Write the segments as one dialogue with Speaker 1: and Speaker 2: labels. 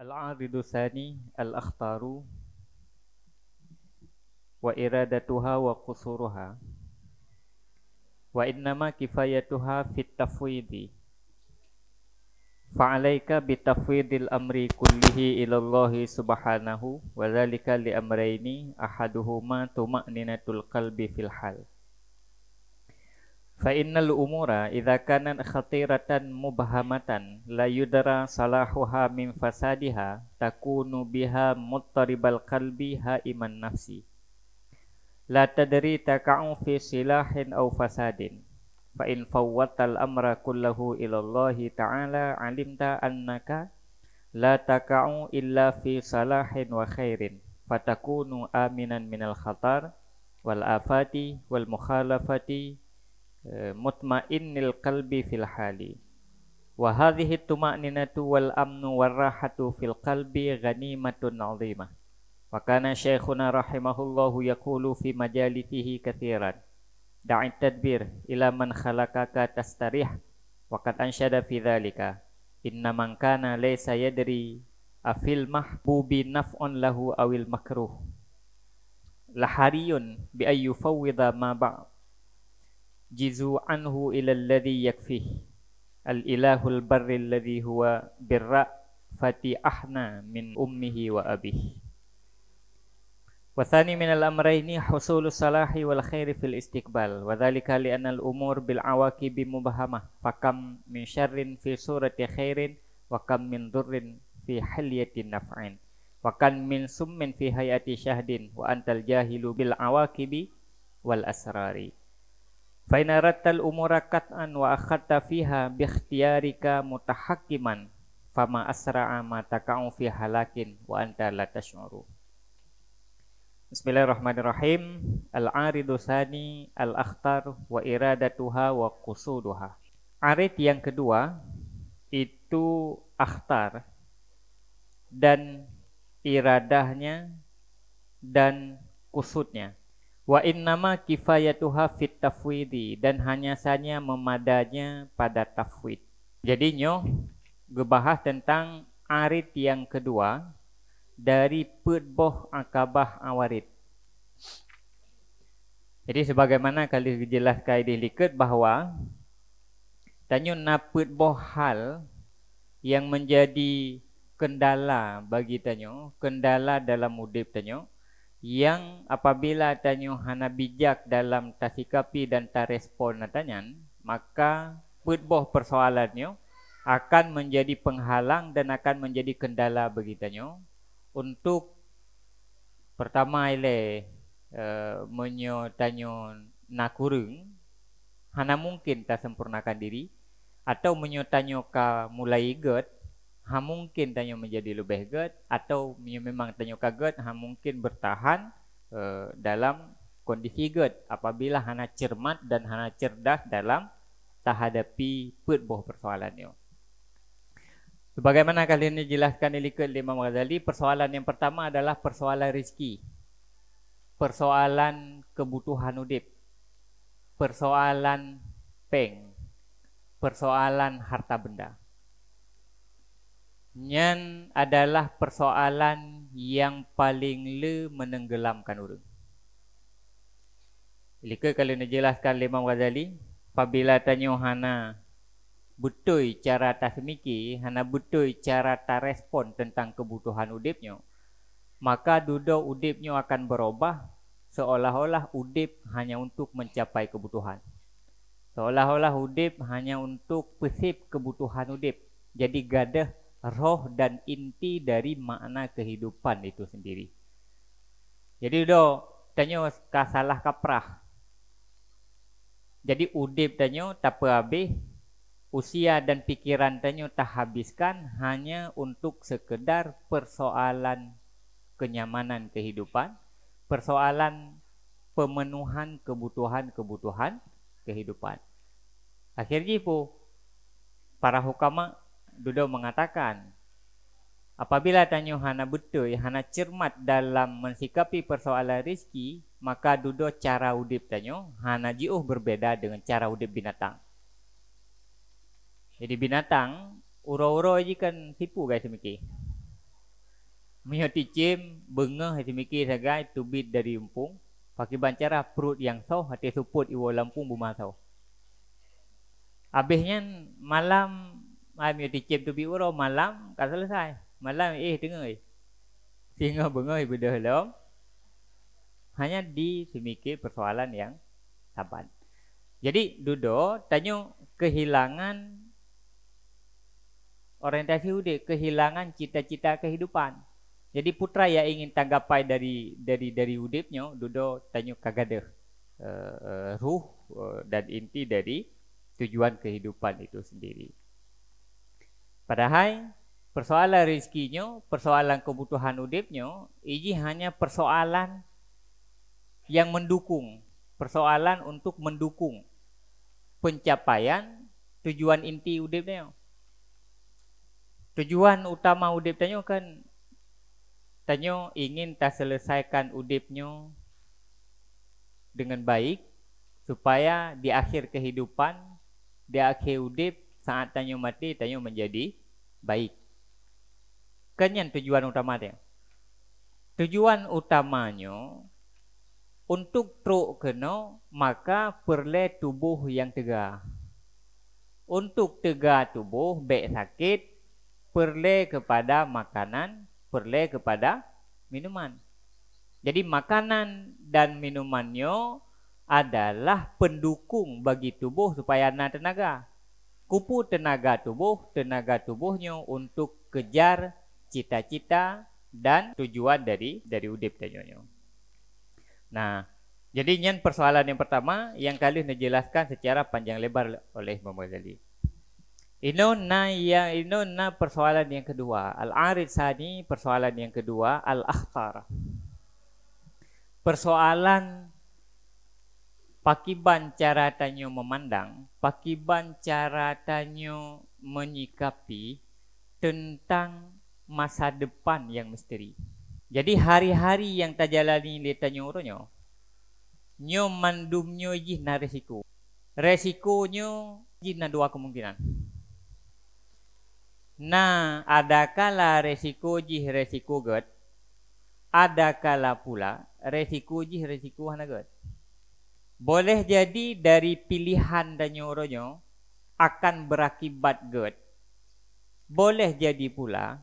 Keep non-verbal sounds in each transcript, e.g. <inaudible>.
Speaker 1: العارض الثاني الأخطار وإرادتها وقصورها وإنما كفايتها في التفويض فعليك بتفويض الأمر كله إلى الله سبحانه وذلك لأمرين أحدهما طمأنينة القلب في الحال فَإِنَّ الْأُمُورَ إِذَا كَانَتْ خَطِيرَةً مُبْهَمَةً لَا يُدْرَى صَلَاحُهَا مِنْ فَسَادِهَا تَكُونُ بِهَا مُضْطَرِبَ الْقَلْبِ هَائِمَ النَّفْسِ لَا تَدْرِي تَقَعُ فِي صِلَاحٍ أَوْ فَسَادٍ فَإِنْ فَوَّضْتَ الْأَمْرَ كُلَّهُ إِلَى اللَّهِ تَعَالَى عَلِمْتَ أَنَّكَ لَا تَقَعُ إِلَّا فِي صَلَاحٍ وَخَيْرٍ فَتَكُونُ آمِنًا مِنَ الْخَطَرِ وَالْآفَاتِ وَالْمُخَالَفَاتِ مطمئن القلب في الحال وهذه الطمأنينة والأمن والراحة في القلب غنيمة عظيمة وكان شيخنا رحمه الله يقول في مجالسه كثيرا دع التدبير إلى من خلقك تستريح وقد أنشد في ذلك إن من كان ليس يدري أفي المحبوب نفع له أو المكروه لحري بأن يفوض ما بعد جزوا عنه إلى الذي يكفيه الإله البر الذي هو بالراء فتحنا من أمه وأبيه وثاني من الأمرين حصول الصلاح والخير في الاستقبال وذلك لأن الأمور بالعواقب مبهمة فكم من شر في صورة خير وكم من ضر في حلية نفع وكم من سم في هيئة شهد وأنت الجاهل بالعواقب والأسرار Faina ratal umura kat'an wa akhadta fiha bi ikhtiyarika mutahakiman fama asra'a ma taka'u fi halakin wa anta la tashuru. Bismillahirrahmanirrahim. Al-aridu thani al-akhtar wa iradatuha wa qusuduha. Arid yang kedua itu akhtar dan iradahnya dan kusudnya. Wa innama kifayatuha fit tafwidi dan hanya sahnya memadanya pada tafwid. Jadi nyo gebahas tentang arit yang kedua dari putboh akabah awarit. Jadi sebagaimana kali jelas di likut bahawa tanya na putboh hal yang menjadi kendala bagi tanya kendala dalam mudib tanya yang apabila tanya hana bijak dalam tasikapi dan tarespon na tanyan, maka putboh persoalannya akan menjadi penghalang dan akan menjadi kendala bagi tanyo untuk pertama ile uh, eh, menyo tanyo nakurung hana mungkin tak sempurnakan diri atau menyo tanyo ka mulai get ha mungkin tanya menjadi lebih gerd atau memang tanya kaget ha mungkin bertahan uh, dalam kondisi gerd apabila hana cermat dan hana cerdas dalam tahadapi put persoalan yo. Sebagaimana kali ini jelaskan oleh Ikut Imam Ghazali, persoalan yang pertama adalah persoalan rezeki. Persoalan kebutuhan udip. Persoalan peng. Persoalan harta benda. Uh, Nyan adalah persoalan yang paling le menenggelamkan orang. Lika kalau nak jelaskan Imam Ghazali, apabila tanya hana butoi cara tak tasmiki, hana butoi cara tak respon tentang kebutuhan udipnya, maka duda udipnya akan berubah seolah-olah udip hanya untuk mencapai kebutuhan. Seolah-olah udip hanya untuk pesip kebutuhan udip. Jadi gadah roh dan inti dari makna kehidupan itu sendiri. Jadi do tanyo ka salah kaprah. Jadi udip tanyo tapi habis usia dan pikiran tanyo tak habiskan hanya untuk sekedar persoalan kenyamanan kehidupan, persoalan pemenuhan kebutuhan-kebutuhan kehidupan. Akhirnya pun para hukama beliau mengatakan Apabila tanya Hana betul, Hana cermat dalam mensikapi persoalan rezeki, maka dudo cara udip tanya, Hana jiuh berbeda dengan cara udip binatang. Jadi binatang, uro-uro aja kan tipu guys semiki. Mio ticim, bengeh semiki saja tubit dari umpung, pakai bancara perut yang sah hati suput iwo lampung bumasau. Abisnya malam Mami dicip tu biuro malam kat selesai. Malam eh tengok, eh. Singa bengoi bedah dalam. Hanya di semikir persoalan yang saban. Jadi dudo tanyo kehilangan orientasi Ude, kehilangan cita-cita kehidupan. Jadi putra yang ingin tanggapai dari dari dari udipnya dudo tanyo kagade uh, uh, ruh uh, dan inti dari tujuan kehidupan itu sendiri. Padahal persoalan rezekinya, persoalan kebutuhan hidupnya, ini hanya persoalan yang mendukung, persoalan untuk mendukung pencapaian tujuan inti udipnya. Tujuan utama udip tanya kan tanya ingin tak selesaikan udipnya dengan baik supaya di akhir kehidupan di akhir udip, saat tanya mati tanya menjadi baik. Kan yang tujuan utama dia. Tujuan utamanya untuk truk kena maka perlu tubuh yang tegar. Untuk tegar tubuh baik sakit perlu kepada makanan, perlu kepada minuman. Jadi makanan dan minumannya adalah pendukung bagi tubuh supaya ada tenaga kupu tenaga tubuh tenaga tubuhnya untuk kejar cita-cita dan tujuan dari dari udip tanyanya. Nah, jadi nyen persoalan yang pertama yang kali jelaskan secara panjang lebar oleh Imam Ghazali. Ino na ya ino na persoalan yang kedua al arid sani, persoalan yang kedua al akhfar persoalan Pakiban cara tanya memandang, pakiban cara tanya menyikapi tentang masa depan yang misteri. Jadi hari-hari yang tak jalani dia tanya orangnya, nyo mandumnya ini na resiko. Resikonya ini dua kemungkinan. Nah, kala resiko jih resiko Ada kala pula resiko jih resiko hana get boleh jadi dari pilihan dan nyoronyo akan berakibat good. Boleh jadi pula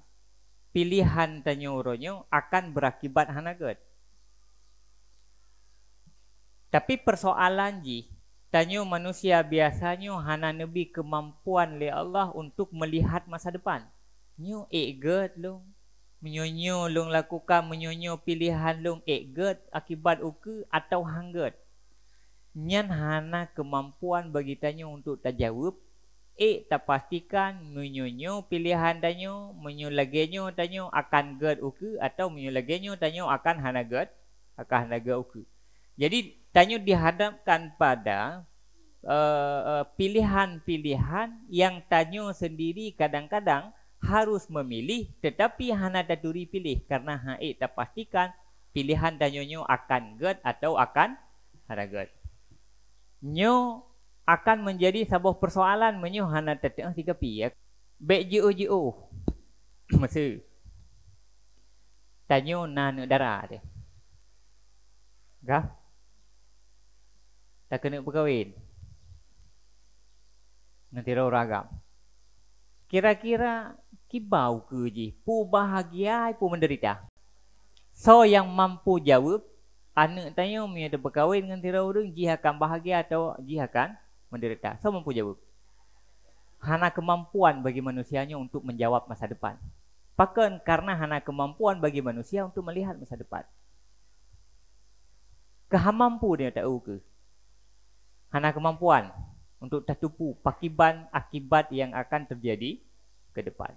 Speaker 1: pilihan dan nyoronyo akan berakibat hana good. Tapi persoalan ji, tanyo manusia biasanya hana nabi kemampuan le Allah untuk melihat masa depan. Nyo eh good lo. Menyonyo lo lakukan menyonyo pilihan lo eh good akibat uke atau hang good nyan hana kemampuan bagitanya untuk terjawab e eh, tak pastikan menyonyo pilihan tanyo menyu lagenyo tanyo akan gerd uku atau menyu lagenyo tanyo akan hana gerd akan hana gerd uku jadi tanyo dihadapkan pada eh, eh, pilihan-pilihan uh, yang tanyo sendiri kadang-kadang harus memilih tetapi hana daduri pilih karena ha e tak pastikan pilihan tanyonyo akan gerd atau akan hana gerd nyo akan menjadi sebuah persoalan menyo hana tetek tiga pi ya. Bek jeo jeo. <clears throat> Masa tanyo nan dara dia. Gah. Tak kena berkahwin. Nanti ro ragam. Kira-kira kibau keji, pu bahagia, pu menderita. So yang mampu jawab, anak tanya umi ada berkahwin dengan tirau orang jih akan bahagia atau jih akan menderita so mampu jawab hana kemampuan bagi manusianya untuk menjawab masa depan pakan karena hana kemampuan bagi manusia untuk melihat masa depan kehamampu dia tak ke hana kemampuan untuk tertupu pakiban akibat yang akan terjadi ke depan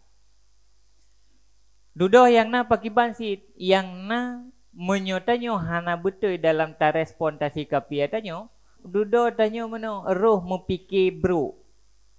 Speaker 1: Dudoh yang na pakiban si yang na menyo tanyo hana betul dalam ta respon ta sikap ia tanyo duda tanyo mano roh mempikir bro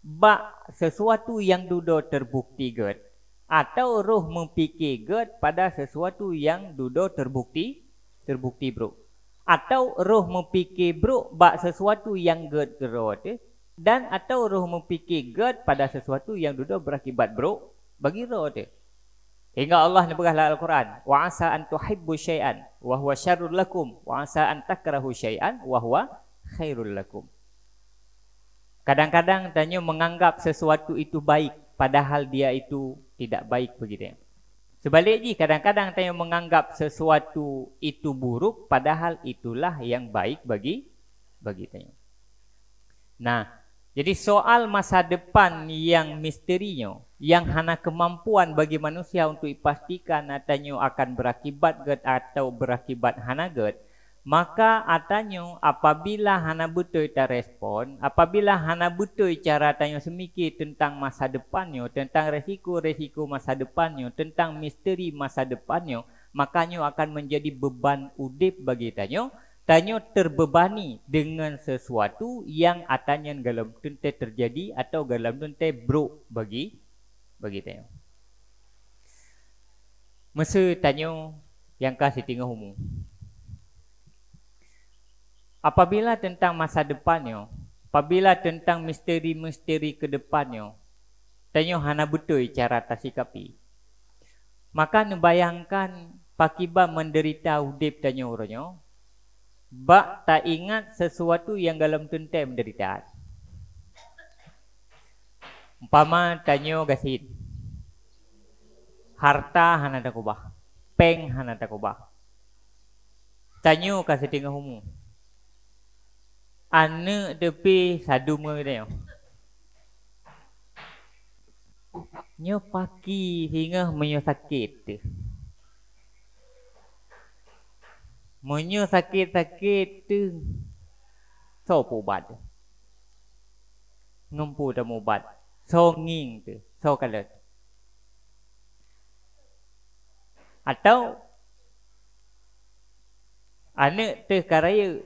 Speaker 1: bak sesuatu yang duda terbukti get atau roh mempikir get pada sesuatu yang duda terbukti terbukti bro atau roh mempikir bro bak sesuatu yang get gerot eh? dan atau roh mempikir get pada sesuatu yang duda berakibat bro bagi roh tu eh? Hingga Allah nebegah dalam Al-Quran, wa asa an tuhibbu syai'an wa huwa syarrul lakum wa asa an takrahu syai'an wa khairul lakum. Kadang-kadang tanya menganggap sesuatu itu baik padahal dia itu tidak baik begitu. Sebaliknya kadang-kadang tanya menganggap sesuatu itu buruk padahal itulah yang baik bagi bagi tanya. Nah, jadi soal masa depan yang misterinya, yang hana kemampuan bagi manusia untuk dipastikan atanya akan berakibat get atau berakibat hana get, maka atanya apabila hana betul tak respon, apabila hana betul cara tanya semiki tentang masa depannya, tentang resiko-resiko masa depannya, tentang misteri masa depannya, makanya akan menjadi beban udip bagi tanya. Tanya terbebani dengan sesuatu yang atanya dalam tunte terjadi atau dalam tunte bro bagi bagi tanya. Masa tanya yang kasih tinggal humu. Apabila tentang masa depannya, apabila tentang misteri-misteri ke depannya, tanya hana betul cara tasikapi. Maka nu pakibah menderita Hudib tanya orangnya, Bak tak ingat sesuatu yang dalam tuntai menderitaan. Umpama tanyo gasit. Harta hana tak ubah. Peng hana tak ubah. Tanyo kasih tinggal humu. Ane depi sadu mengira yang. Nyo paki hingga menyo sakit. Tuh. Menyu sakit-sakit tu. So ubat. Ngumpu dah mubat, So nging tu. So kalut. Atau anak tu karaya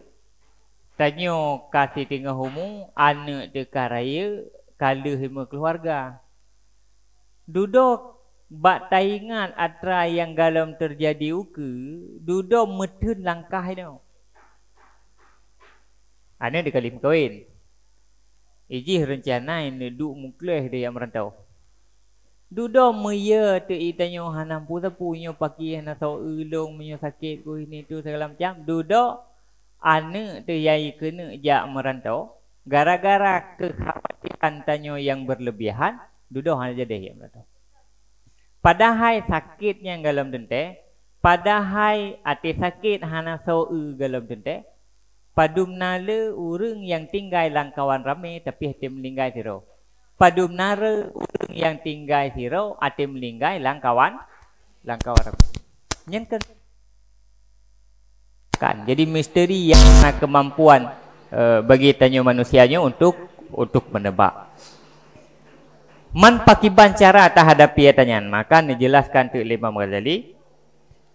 Speaker 1: tanya kasih tengah umum, anak tu karaya kalau hima keluarga duduk Bak tak ingat atra yang galam terjadi uke Duduk metun langkah ini Ini dia ah, kali kahwin Iji rencana ini duk mukleh dia yang merantau Duduk meya tu itanya oh, hanam pun sepuh Nyo pakih yang nasa ulung punya sakit ku ini tu segala macam Duduk Anak tu yang kena jak merantau Gara-gara kekhawatiran tanya yang berlebihan Duduk hanya jadi yang merantau padahai sakit yang dalam dente padahai ati sakit hana soe dalam dente padum nale urung yang tinggal langkawan rame tapi hati meninggal siro padum nare urung yang tinggal siro ati meninggal langkawan langkawan rame yang kan jadi misteri yang kemampuan uh, bagi tanya manusianya untuk untuk menebak man bancara cara terhadap ia tanya maka jelaskan tu lima Ghazali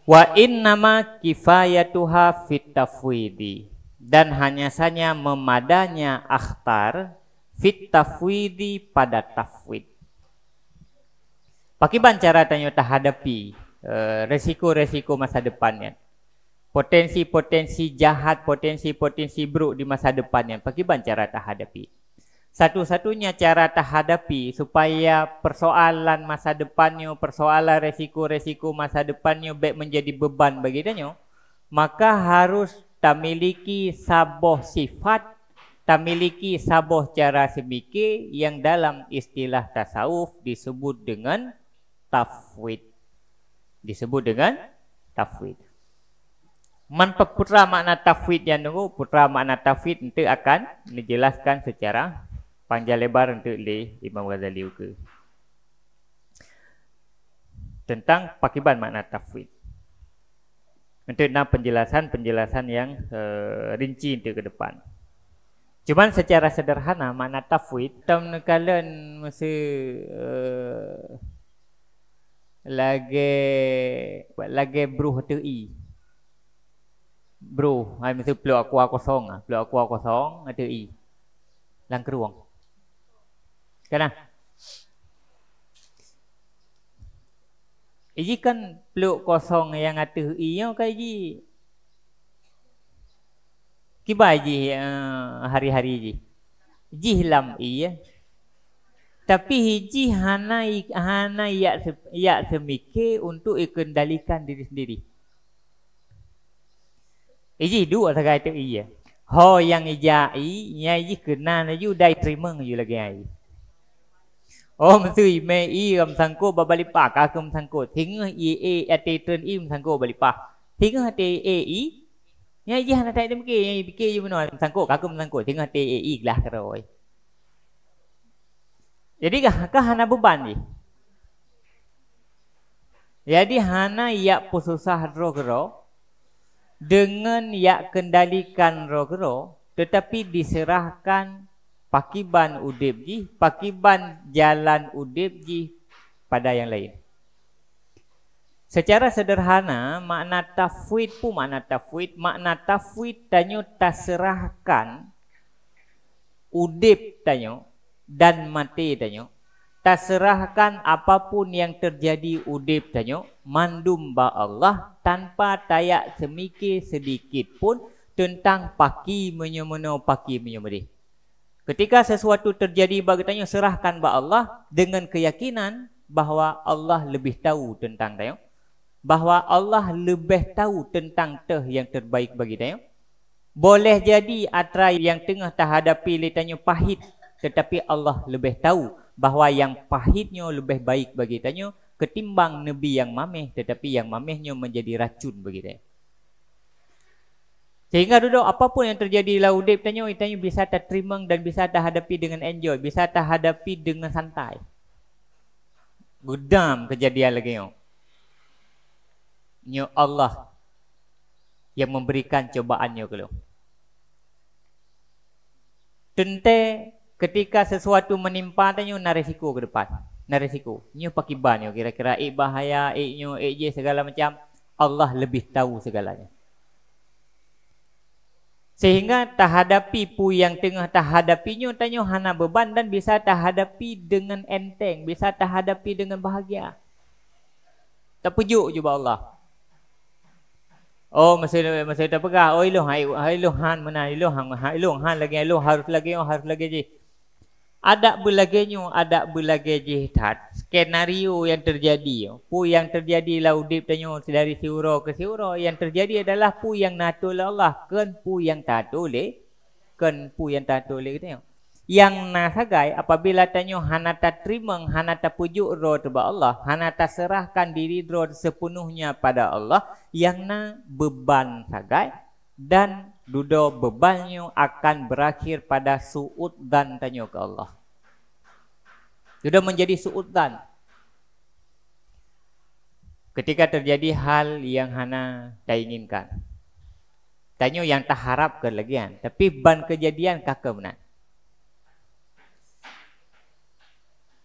Speaker 1: wa in nama innama kifayatuha fitafwidi dan hanya sanya memadanya akhtar fitafwidi pada tafwid Pakai bancara tanya terhadapi eh, resiko-resiko masa depannya potensi-potensi jahat potensi-potensi buruk di masa depannya pakai bancara cara terhadapi satu-satunya cara terhadapi supaya persoalan masa depannya, persoalan resiko-resiko masa depannya baik menjadi beban bagi dia, maka harus tak miliki sabah sifat, tak miliki sabah cara semikir yang dalam istilah tasawuf disebut dengan tafwid. Disebut dengan tafwid. Man putra makna tafwid yang nunggu putra makna tafwid nanti akan dijelaskan secara panjang lebar untuk le Imam Ghazali juga. Tentang pakiban makna tafwid. Untuk enam penjelasan-penjelasan yang uh, rinci untuk ke depan. Cuma secara sederhana makna tafwid, tahun kalian masa lagi eh, lagi bruh tu i bruh ai mesti peluk kosong ah peluk kosong ada i lang sekarang. Iji kan peluk kosong yang ada iya e kan Iji? Kiba Iji uh, eh, hari-hari Iji? Iji lam iya. E, Tapi Iji hana, hana ia, ia semike untuk ikendalikan diri sendiri. Iji dua sekali itu iya. Ho yang ija i, e, iji kena iji udah terima iji lagi iji. โอ้มืุยเมอีกมสังโกบบริปากากมสังโกทิ้งเอเอเอตเตนอีมสังโกบริปากทิ้งเตเออีเนี่ยยี่หันไทยเั้งเกยยี่ปีเกยยี่ปีหน่อยสังโกกากมสังโกทิ้งเตเออีกละกระโอยยีดีก็ก็หันาบุบันดียี่ดีฮานาอยากพูดสั่งรกรอด dengan อยากควบคุมรกรอแต่ที่ดิส e ะกัน pakiban udib ji pakiban jalan udib ji pada yang lain secara sederhana makna tafwid pun makna tafwid makna tafwid tanyo taserahkan udib tanyo dan mati tanyo taserahkan apapun yang terjadi udib tanyo mandum ba Allah tanpa tayak semikir sedikit pun tentang paki menyemono paki menyemedih Ketika sesuatu terjadi, bagitanya serahkan kepada Allah dengan keyakinan bahawa Allah lebih tahu tentang tayo. Bahawa Allah lebih tahu tentang teh yang terbaik bagi tayo. Boleh jadi atra yang tengah terhadapi letanya pahit tetapi Allah lebih tahu bahawa yang pahitnya lebih baik bagi tayo ketimbang nabi yang mameh tetapi yang mamehnya menjadi racun bagi tayo. Sehingga duduk apapun yang terjadi lah Udip tanya, orang tanya bisa tak terima dan bisa tak hadapi dengan enjoy, bisa tak hadapi dengan santai. Gudam kejadian lagi yo. Nyo Allah yang memberikan cobaan yo kelo. Tente ketika sesuatu menimpa tanya narisiku ke depan. narisiku, resiko. Nyo pakiban kira-kira i eh, bahaya, i eh, nyo, i eh, segala macam. Allah lebih tahu segalanya sehingga tahadapi pu yang tengah tahadapinya tanya hana beban dan bisa tahadapi dengan enteng bisa tahadapi dengan bahagia terpujuk juga Allah Oh masa masa tak pegah. Oh ilu hai ilu han mana ilu han ilu han lagi ilu harus lagi oh harus lagi je. Adak belagenyo, adak belage jihad. Skenario yang terjadi, pu yang terjadi laudip tanyo dari siuro ke siuro yang terjadi adalah pu yang natul Allah, kan pu yang tak tatule, kan pu yang tatule gitu Yang nasagai apabila tanyo hanata trimeng, hanata pujuk ro tiba Allah, hanata serahkan diri ro sepenuhnya pada Allah, yang na beban sagai dan duda bebannya akan berakhir pada su'ud dan tanya ke Allah. Duda menjadi su'ud dan. Ketika terjadi hal yang Hana tak inginkan. Tanya yang tak harap ke lagi kan. Tapi ban kejadian kakak benar.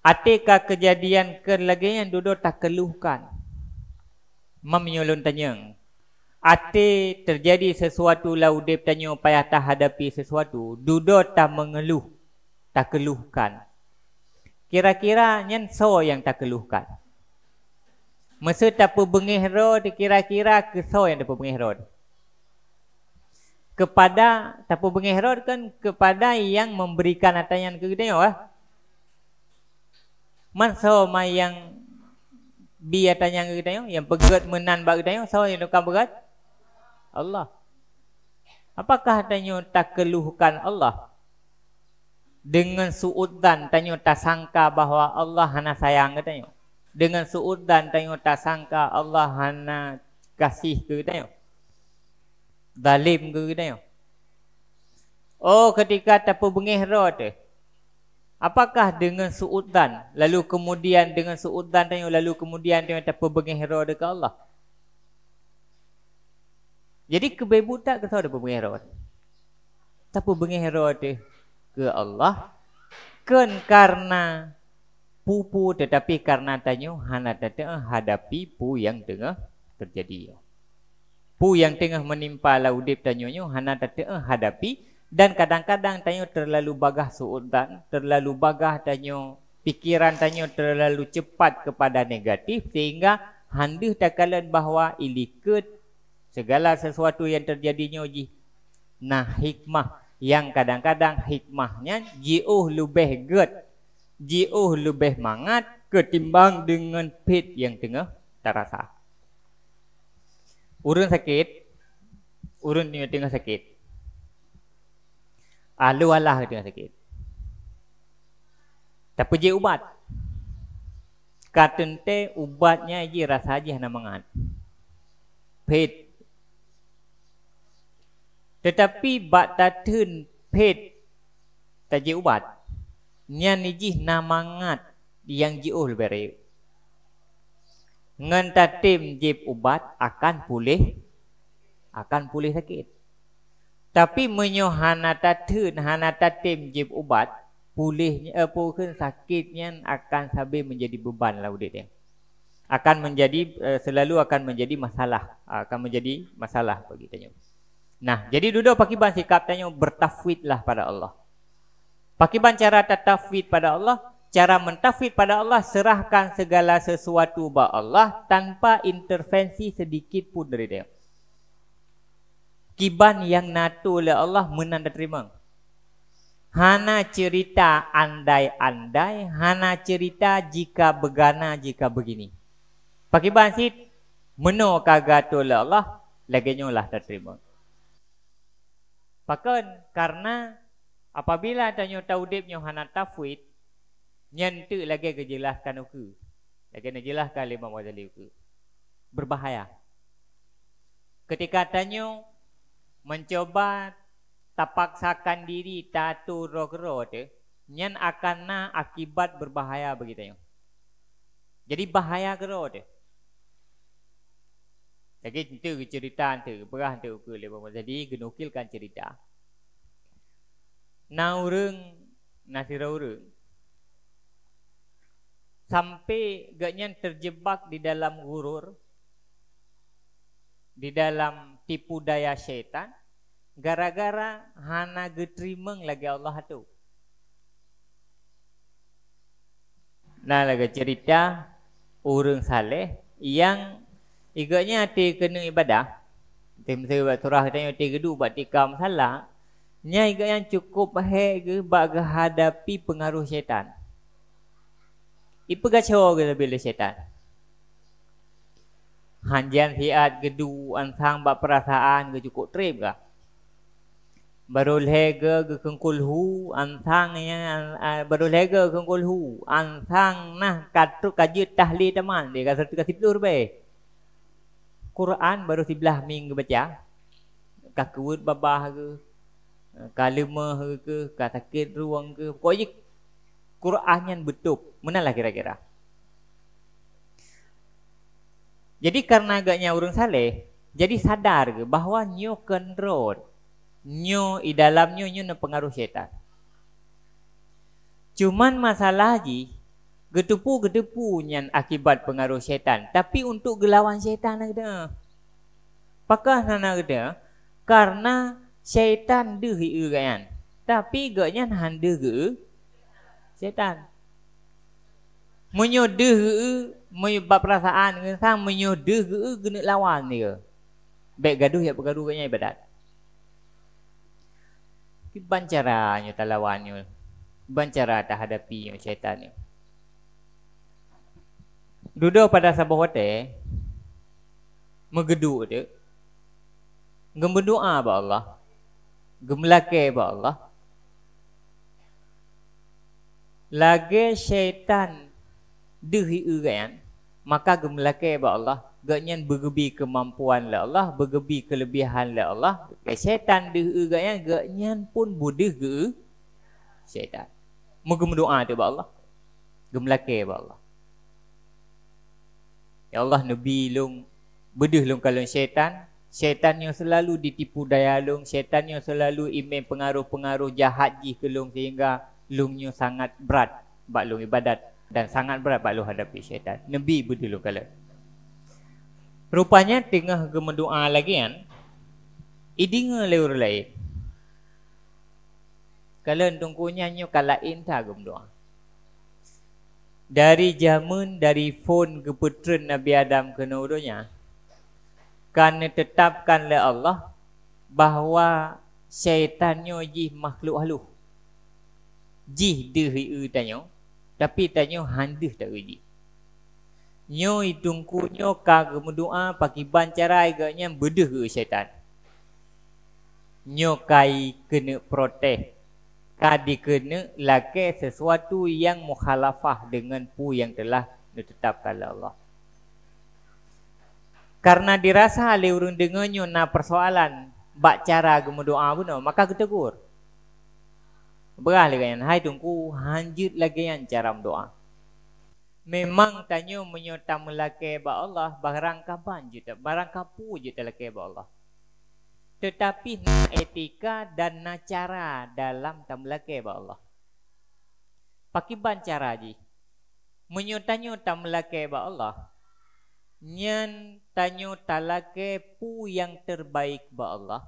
Speaker 1: Atikah kejadian ke lagi yang duduk tak keluhkan. Memnyulun tanya. Ate terjadi sesuatu lau udep tanyo payah tah hadapi sesuatu. Dudo tak mengeluh, tak keluhkan. Kira-kira nyenso yang tak keluhkan. Masa tak pebengih rod, kira-kira so yang tak pebengih rod. Kepada, tak pebengih rod kan kepada yang memberikan atanya ke kita. Eh? Masa mai yang biar tanya ke kita, yang pegat menan bagi kita, so yang tukang berat. Allah. Apakah tanya tak keluhkan Allah? Dengan suudan tanya tak sangka bahawa Allah hana sayang ke tanya. Dengan suudan tanya tak sangka Allah hana kasih ke tanya. Zalim ke tanya. Oh ketika tak pebengih roh tu. Apakah dengan suudan lalu kemudian dengan suudan tanya lalu kemudian tanya tak pebengih roh dekat Allah? Jadi kebe budak kita tahu ada pengira. Tapi pengira dia ke Allah kan karena pupu tetapi karena tanya, hana tetap hadapi pu yang tengah terjadi. Pu yang tengah menimpa laudip tanya, hana tetap hadapi dan kadang-kadang tanya terlalu bagah suudan, terlalu bagah tanya pikiran tanya terlalu cepat kepada negatif sehingga handih takalan bahawa ilikut segala sesuatu yang terjadinya uji nah hikmah yang kadang-kadang hikmahnya jauh lebih get jauh lebih mangat ketimbang dengan pit yang tengah terasa urun sakit urun yang tengah sakit alu alah tengah sakit tapi je ubat katente ubatnya je rasa je nama mangat pit tetapi batatun pet taji ubat. Nian nijih namangat yang jiuh lebere. Ngan tatim jib ubat akan pulih akan pulih sakit. Tapi menyohana tatun hana tatim jib ubat pulihnya eh, pulih sakitnya akan sabi menjadi beban lah udit akan menjadi eh, selalu akan menjadi masalah akan menjadi masalah bagi tanya. -tanya. Nah, jadi duduk pakai pakiban sikap bertafwid lah pada Allah. Pakai Pakiban cara tatafwid pada Allah, cara mentafwid pada Allah serahkan segala sesuatu kepada Allah tanpa intervensi sedikit pun dari dia. Kiban yang natu oleh Allah menanda terima. Hana cerita andai-andai, hana cerita jika begana jika begini. Pakai sit menoh kagatul Allah, laginya lah terima. Bahkan karena apabila tanya taudib nyoh hana tafwid nyentu lagi kejelaskan uku. Lagi kejelaskan lima wajali uku. Berbahaya. Ketika tanya mencoba tapaksakan diri tatu rogro tu nyen akan na akibat berbahaya begitu tanya. Jadi bahaya gero tu. Jadi itu cerita antara perah antara ukur lebar mata Jadi genukilkan cerita Naurung orang Nasirah Sampai Gaknya terjebak di dalam gurur Di dalam tipu daya syaitan Gara-gara Hana getrimeng lagi Allah tu Nah lagi cerita Orang saleh Yang Ikutnya hati kena ibadah. Misalnya buat surah katanya hati gedu buat tika masalah. Ini ikut yang cukup hati ke buat kehadapi pengaruh syaitan. Ipa kacau ke lebih le syaitan? Hanjian siat gedu ansang buat perasaan ke cukup trip ke? Baru lega ke kengkulhu ansang yang baru lega kengkulhu ansang nah katu kaji tahli teman dia kata tu kasih peluru Quran baru sebelah minggu baca kakut babah ke kalimah ke kata kit ruang ke pokoknya Quran yang betul menalah kira-kira jadi karena agaknya orang saleh jadi sadar ke bahawa new control new di dalam new new pengaruh syaitan Cuma masalah lagi getupu getupu yang akibat pengaruh syaitan tapi untuk gelawan syaitan ada pakah nana ada karena syaitan deh kan tapi gaknya handa ge syaitan menyodeh menyebab perasaan dengan sang menyodeh gena lawan dia baik gaduh ya bergaduh kan ibadat bancaranya tak lawannya bancara tak hadapi syaitan ni duduk pada Sabah Hotel Megeduk dia Gemberdoa buat Allah Gemelaka buat Allah Lagi syaitan Dehi uran Maka gemelaka buat Allah Gaknya bergebi kemampuan lah Allah Bergebi kelebihan lah Allah Syaitan dehi uran Gaknya pun budih ke Syaitan Megemberdoa tu buat Allah Gemelaka buat Allah Ya Allah Nabi long bedah long kalau syaitan Syaitan yang selalu ditipu daya long Syaitan yang selalu imen pengaruh-pengaruh jahat ji ke long Sehingga longnya sangat berat Bak long ibadat Dan sangat berat bak long hadapi syaitan Nabi bedah long kalau. Rupanya tengah gemedua lagi kan Idinga leur lain Kalau entung kunyanya kalain tak gemedua dari zaman dari fon keputeran Nabi Adam ke nurunya kerana tetapkanlah Allah bahawa syaitannya jih makhluk halus jih dehi e tanyo tapi tanyo handeh tak uji nyo itungku nyo kage mendoa pagi bancarai gaknya bedeh syaitan nyo kai kena protect Kad dikena lakir sesuatu yang mukhalafah dengan pu yang telah ditetapkan oleh Allah. Karena dirasa oleh orang dengannya na persoalan bak cara gemu doa pun maka ketegur. Berah lagi kan hai tunggu, hanjut lagi yang cara doa. Memang tanya menyota melake ba Allah barang kapan je barang kapu je telake ba Allah tetapi na etika dan na cara dalam tamlake ba Allah. Pakai ban cara ji. Menyutanyo tamlake ba Allah. Nyan tanyo talake pu yang terbaik ba Allah.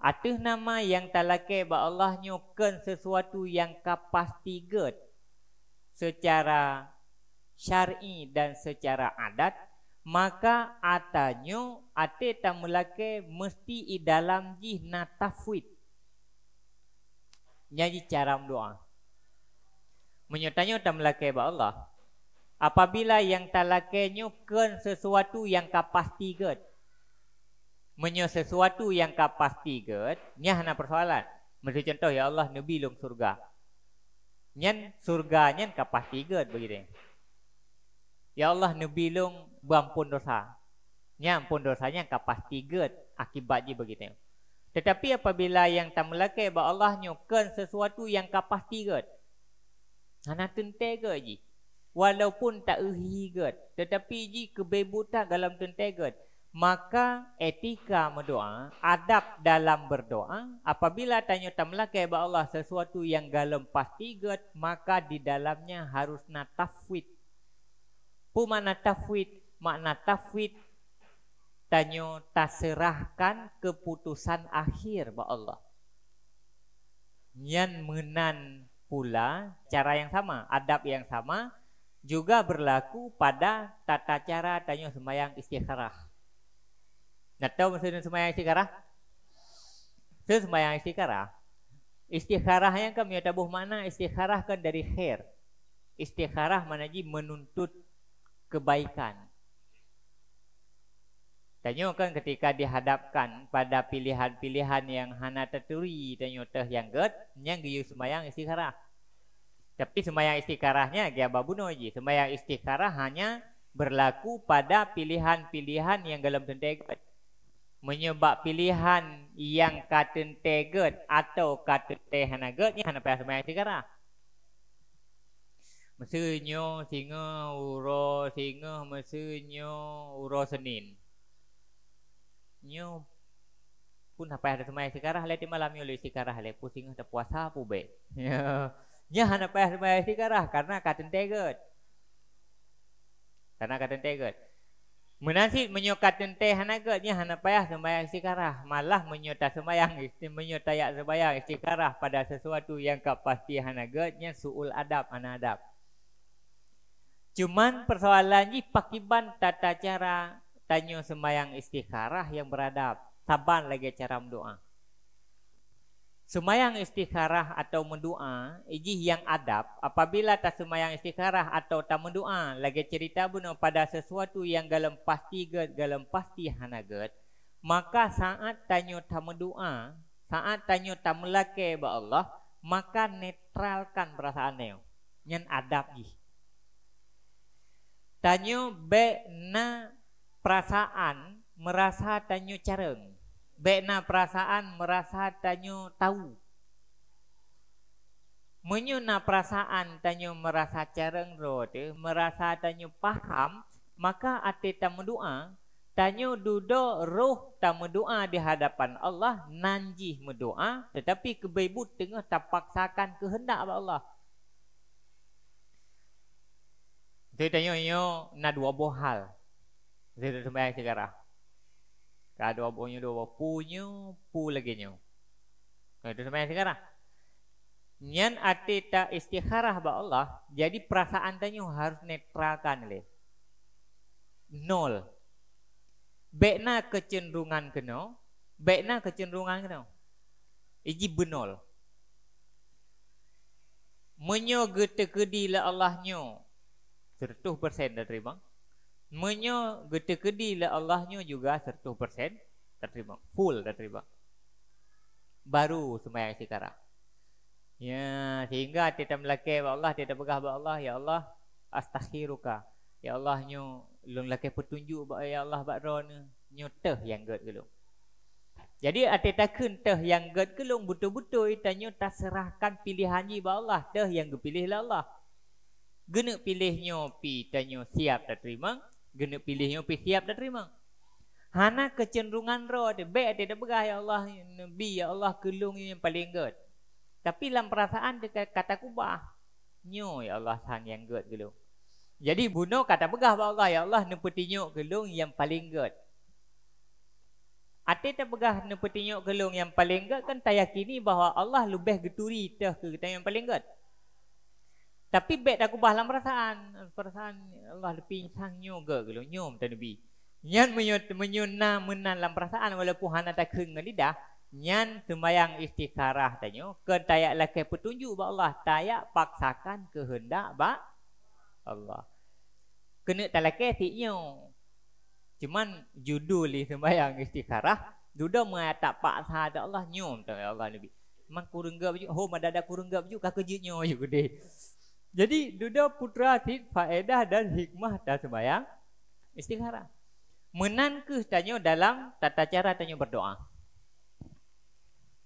Speaker 1: Atuh nama yang talake ba Allah nyokan sesuatu yang kapas tiga secara syar'i dan secara adat maka atanyo ate tamulake mesti i dalam jih natafwid nyaji cara doa menyatanyo tamulake ba Allah apabila yang talakenyo ken sesuatu yang ka pasti menyo sesuatu yang ka pasti get nya hana persoalan Maksud contoh ya Allah nabi long surga nyen surga nyen ka pasti begitu ya Allah nabi berampun dosa. Yang pun dosanya akan pasti good akibat dia begitu. Tetapi apabila yang tak melakai bahawa Allah nyokan sesuatu yang akan pasti get. Hana tentai ke je? Walaupun tak uhi get. Tetapi je kebebutan dalam tentai get. Maka etika berdoa, adab dalam berdoa, apabila tanya tak melakai bahawa Allah sesuatu yang dalam pasti get, maka di dalamnya harus natafwid. Pumana tafwid makna tafwid tanyo taserahkan keputusan akhir ba Allah nyan menan pula cara yang sama adab yang sama juga berlaku pada tata cara tanyo sembahyang istikharah Nato maksudnya sembahyang istikharah Se sembahyang istikharah istikharah yang kami tabuh mana istikharah kan dari khair istikharah manaji menuntut kebaikan Tanya kan ketika dihadapkan pada pilihan-pilihan yang hana teturi tanya teh yang get yang giyu sembahyang istikharah. Tapi sembahyang istikharahnya gaya babuno ji. Sembahyang istikharah hanya berlaku pada pilihan-pilihan yang dalam tentegat. Menyebab pilihan yang katen teget atau katen teh hana get ni hana pas sembahyang Masa Mesenyo singa uro singa mesenyo uro senin. Nyum pun apa ada semai sekarang le timala mi oleh sekarang le pusing ada puasa pun be ya nya hana pa semai sekarang karena katen tenteget karena katen ka tenteget menanti menyokat tente hana ke nya hana pa semai sekarang malah menyota semayang isti menyota ya sebayang isti pada sesuatu yang ka pasti hana ke nya suul adab ana adab Cuma persoalan ni pakiban tata cara tanya semayang istikharah yang beradab. Saban lagi cara mendoa. Semayang istikharah atau mendoa, iji yang adab, apabila tak semayang istikharah atau tak mendoa, lagi cerita bunuh pada sesuatu yang galam pasti get, galem pasti hanaget, maka saat tanya tak mendoa, saat tanya tak melake ba Allah, maka netralkan perasaan neo. Yang adab ji. Tanya be na perasaan merasa tanyo careng bekna perasaan merasa tanyo tahu menyu perasaan tanyo merasa careng ro merasa tanyo paham maka ate ta doa tanyo dudo roh ta doa di hadapan Allah nanjih mendoa tetapi kebebut tengah ta paksakan kehendak Allah jadi tanya yo na dua buah hal dia tak sembahyang sekarang. Kadu abunya dua apa? Punya, pu lagi nyu. Kalau tu sembahyang sekarang. Nyan ati tak istikharah ba Allah, jadi perasaan tanya harus netralkan le. Nol. Bekna kecenderungan kena, bekna kecenderungan kena. Iji benol. Menyo gete kedi Allah nyu. Tertuh persen dah terima. Menyo geta kedi la Allahnya juga seratus persen terima. Full terima. Baru semaya sekarang. Ya, sehingga tidak melakai buat Allah, tidak pegah buat Allah. Ya Allah, astakhiruka. Ya Allah, nyo lun lakai petunjuk buat Ya Allah, buat roh ni. teh yang gerd ke Jadi, ati takkan teh yang gerd ke Butuh-butuh itu kita nyo tak serahkan pilihan ni buat Allah. Teh yang gepilih lah Allah. Gena pilihnya pi tanya siap tak terima Gena pilih yang siap dah terima. Hana kecenderungan roh ada. Baik ada berah ya Allah. Ya Nabi ya Allah kelung yang paling good. Tapi dalam perasaan dekat kata kubah. Nyo ya Allah sang yang good kelung. Jadi buno kata begah ya Allah. Ya Allah nepeti nyok kelung yang paling good. Ate tak pegah nepeti nyok kelung yang paling good. Kan tayakini yakini bahawa Allah lebih geturi kita ke kita yang paling good. Tapi bet dah kubah dalam perasaan. Perasaan Allah lebih sang nyoga ke lo nyom tadi lebih. Nyan menyuna menan dalam perasaan walaupun hana tak keng lidah. Nyan semayang istikharah tanyo. Ken tayak lakai petunjuk ba Allah. Tayak paksakan kehendak ba Allah. Kena tak lakai si cuma judul di semayang istikharah. Duda mengatak tak paksa Allah nyom tanyo Allah lebih. Memang kurungga baju. Oh, madada kurungga baju. Kakak jiknya deh. Jadi duda putra ti faedah dan hikmah dah sembahyang istikharah. Menan ke tanya dalam tata cara tanya berdoa.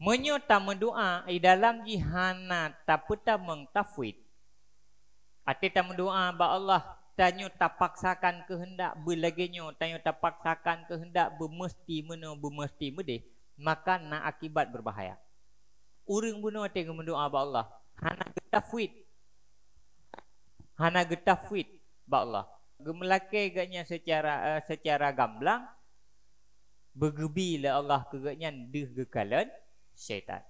Speaker 1: Menyo ta mendoa i dalam jihana ta peta mengtafwid. Ati ta mendoa ba Allah tanya ta paksakan kehendak belaginyo tanya ta paksakan kehendak bermesti mena bermesti medih maka na akibat berbahaya. uring buno tengah mendoa ba Allah. Hana tafwid hana getafwid ba Allah gemelake gaknya secara uh, secara gamblang begebi la Allah ke gaknya deh gekalan syaitan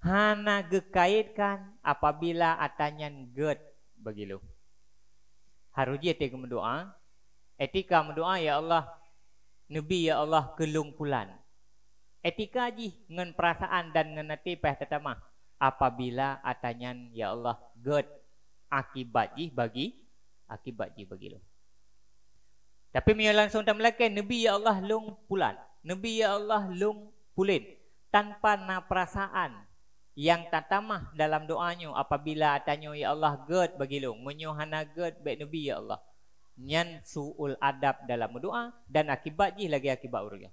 Speaker 1: hana gekaitkan apabila atanyan get bagi lu haruji etika mendoa etika mendoa ya Allah nabi ya Allah kelung pulan etika ji dengan perasaan dan ngan hati peh tetamah apabila atanyan ya Allah good akibat ji bagi akibat ji bagi lu. Tapi mi langsung tak melakan Nabi ya Allah long pulan. Nabi ya Allah long pulin tanpa na perasaan yang tatamah dalam doanya apabila tanya ya Allah God bagi lu menyohana God baik Nabi ya Allah. Nyan suul adab dalam doa dan akibat ji lagi akibat urunya.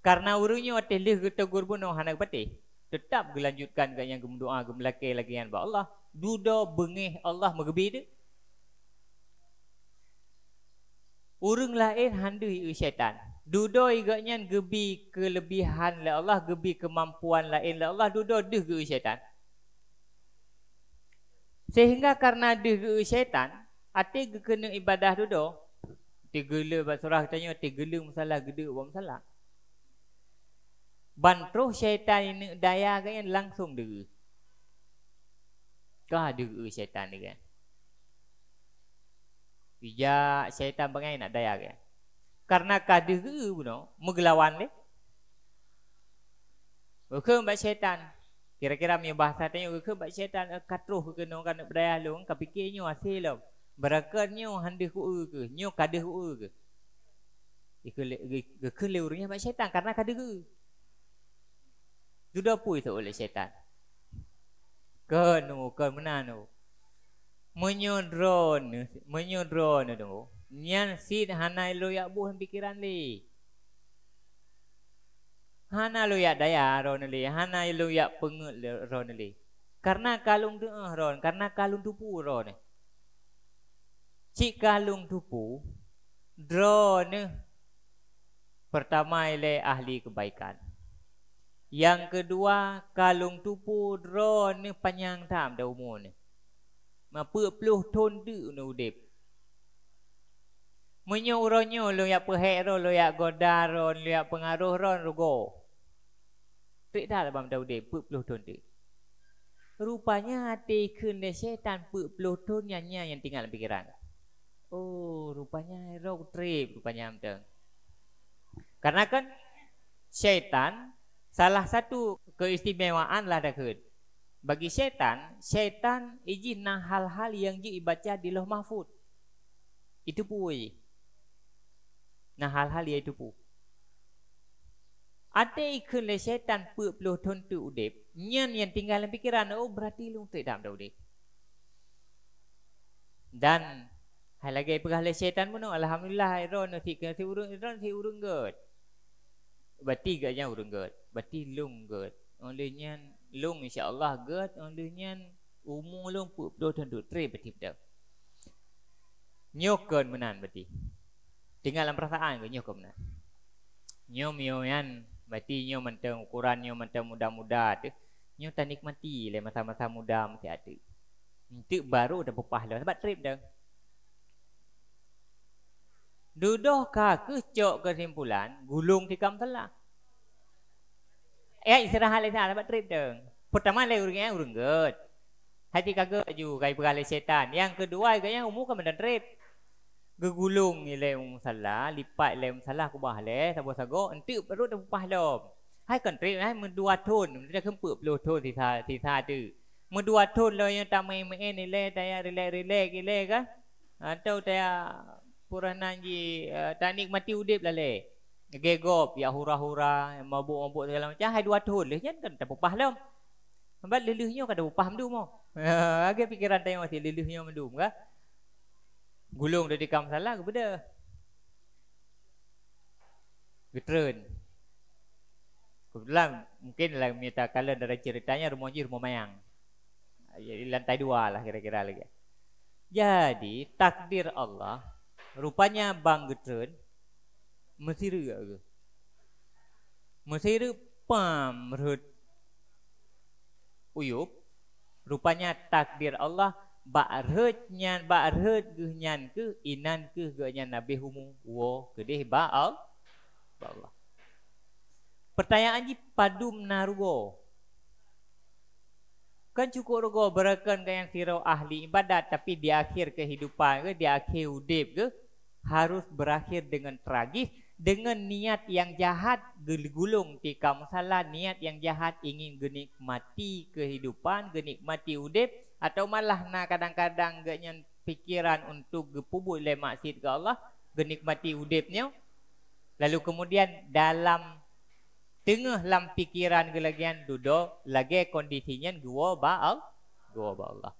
Speaker 1: Karena urunya atelih gitu gurbu no hanak patih tetap dilanjutkan dengan yang gemdoa ah, gemlaki lagi yang buat Allah duda bengih Allah berbeda urung lain handu ia syaitan duda igaknya gebi kelebihan la Allah gebi kemampuan lain la Allah duda deh ke syaitan sehingga karena deh ke syaitan ati kena ibadah duda tigele basrah tanya tigele masalah gede buat masalah Bantu syaitan ini daya kan langsung dulu, Kau dulu syaitan ni kan? Ya, syaitan bangai nak daya kan? Karena kau dulu, pun no, menggelawan ni. Ke mbak syaitan. Kira-kira punya bahasa tanya ke mbak syaitan eh, katruh ke no kan berdaya lu kan kepikirnya asil lo. Berakarnya hande ku ke, nyo kada ku ke. Ikut ke leurnya mbak syaitan karena kau. ke. Sudah pun itu oleh syaitan Kenu, kemenanu Menyodron Menyodron itu Nyan sid hana lu yak buh pikiran li Hana lu yak daya ron li Hana lu yak pengut ron li Karena kalung tu uh, ron Karena kalung tupu ron Cik kalung tu tupu Drone Pertama ile ahli kebaikan yang kedua, kalung tupu drone ni panjang tam dah umur ni. Ma puluh ton di ni udip. Munyo uronyo lo yak pehek ro lo yak godar lo yak pengaruh ro rugo. Tak dah lah bang udip puluh ton di. Rupanya hati kun de setan puluh ton nyanya yang tinggal dalam pikiran. Oh, rupanya road trip rupanya amteng. Karena kan syaitan Salah satu keistimewaan lah dakut. Bagi syaitan, syaitan izin nak hal-hal yang dibaca di loh mahfud. Itu pun. nak hal-hal yang itu pun. Ada ikut le syaitan puluh puluh ton tu udep. Nyan yang tinggal dalam pikiran, oh berarti lu tak dalam dah udep. Dan hal lagi pegah le syaitan pun, alhamdulillah, iron nanti kena si urung, iron si urung gerd. Berarti gerdnya urung gerd. Berarti lung gert. Oleh nyan lung insya-Allah gert, oleh nyan umur lung pu do tu tre berarti betul. Nyokon menan berarti. Tinggal dalam perasaan ke nyokon menan. Nyo mio yan berarti nyo menteng ukuran nyo menteng muda-muda tu. Nyo tak nikmati le masa-masa muda mesti ada. Itu baru dah pepah lah sebab trip dah. Duduh ke kecok kesimpulan gulung tikam telah ya istirahat lesa lah, dapat trip deng. Pertama le urungnya urung gut. Hati kaga aju kai pegale setan. Yang kedua kaya umur kan benda trip. Gegulung ni le umur salah, lipat le umur salah aku bah le, sabo sago entu perut tu pah dom. Hai kan trip hai mun dua ton, mun dia kempu perlu ton sisa sisa tu. Mun dua ton le lah yang tamai mai ni le daya relax-relax ni le ka. Atau daya purana ji uh, eh, tak nikmati udip lah leh gegop ya hura-hura mabuk-mabuk segala macam ah, hai dua tahun lehnya kan tak upah dah sampai lelehnya kada upah mendu mo <laughs> agak pikiran tanya masih lelehnya mendu ka gulung dari kam salah ke beda veteran kebetulan mungkin lah minta kala dari ceritanya rumah ji rumah mayang jadi ya, lantai dua lah kira-kira lagi jadi takdir Allah rupanya bang Gertrude มื่อที่เรือเมื่อที่รือปามรุดอุยุบ rupanya takdir Allah ba'rhetnya ba'rhet geunyan ke inan ke geunyan nabi humu wo gedeh ba'al ba'allah pertanyaan ji padu menarugo kan cukup rugo berakan ke yang siro ahli ibadat tapi di akhir kehidupan ke di akhir hidup ke harus berakhir dengan tragis dengan niat yang jahat gelgulung di kamu niat yang jahat ingin genik kehidupan genik mati udip atau malah nak kadang-kadang genyen pikiran untuk gepubu le maksiat ke Allah genik mati udipnya lalu kemudian dalam tengah lam pikiran gelagian dudo lagi kondisinya gua baal gua baal Allah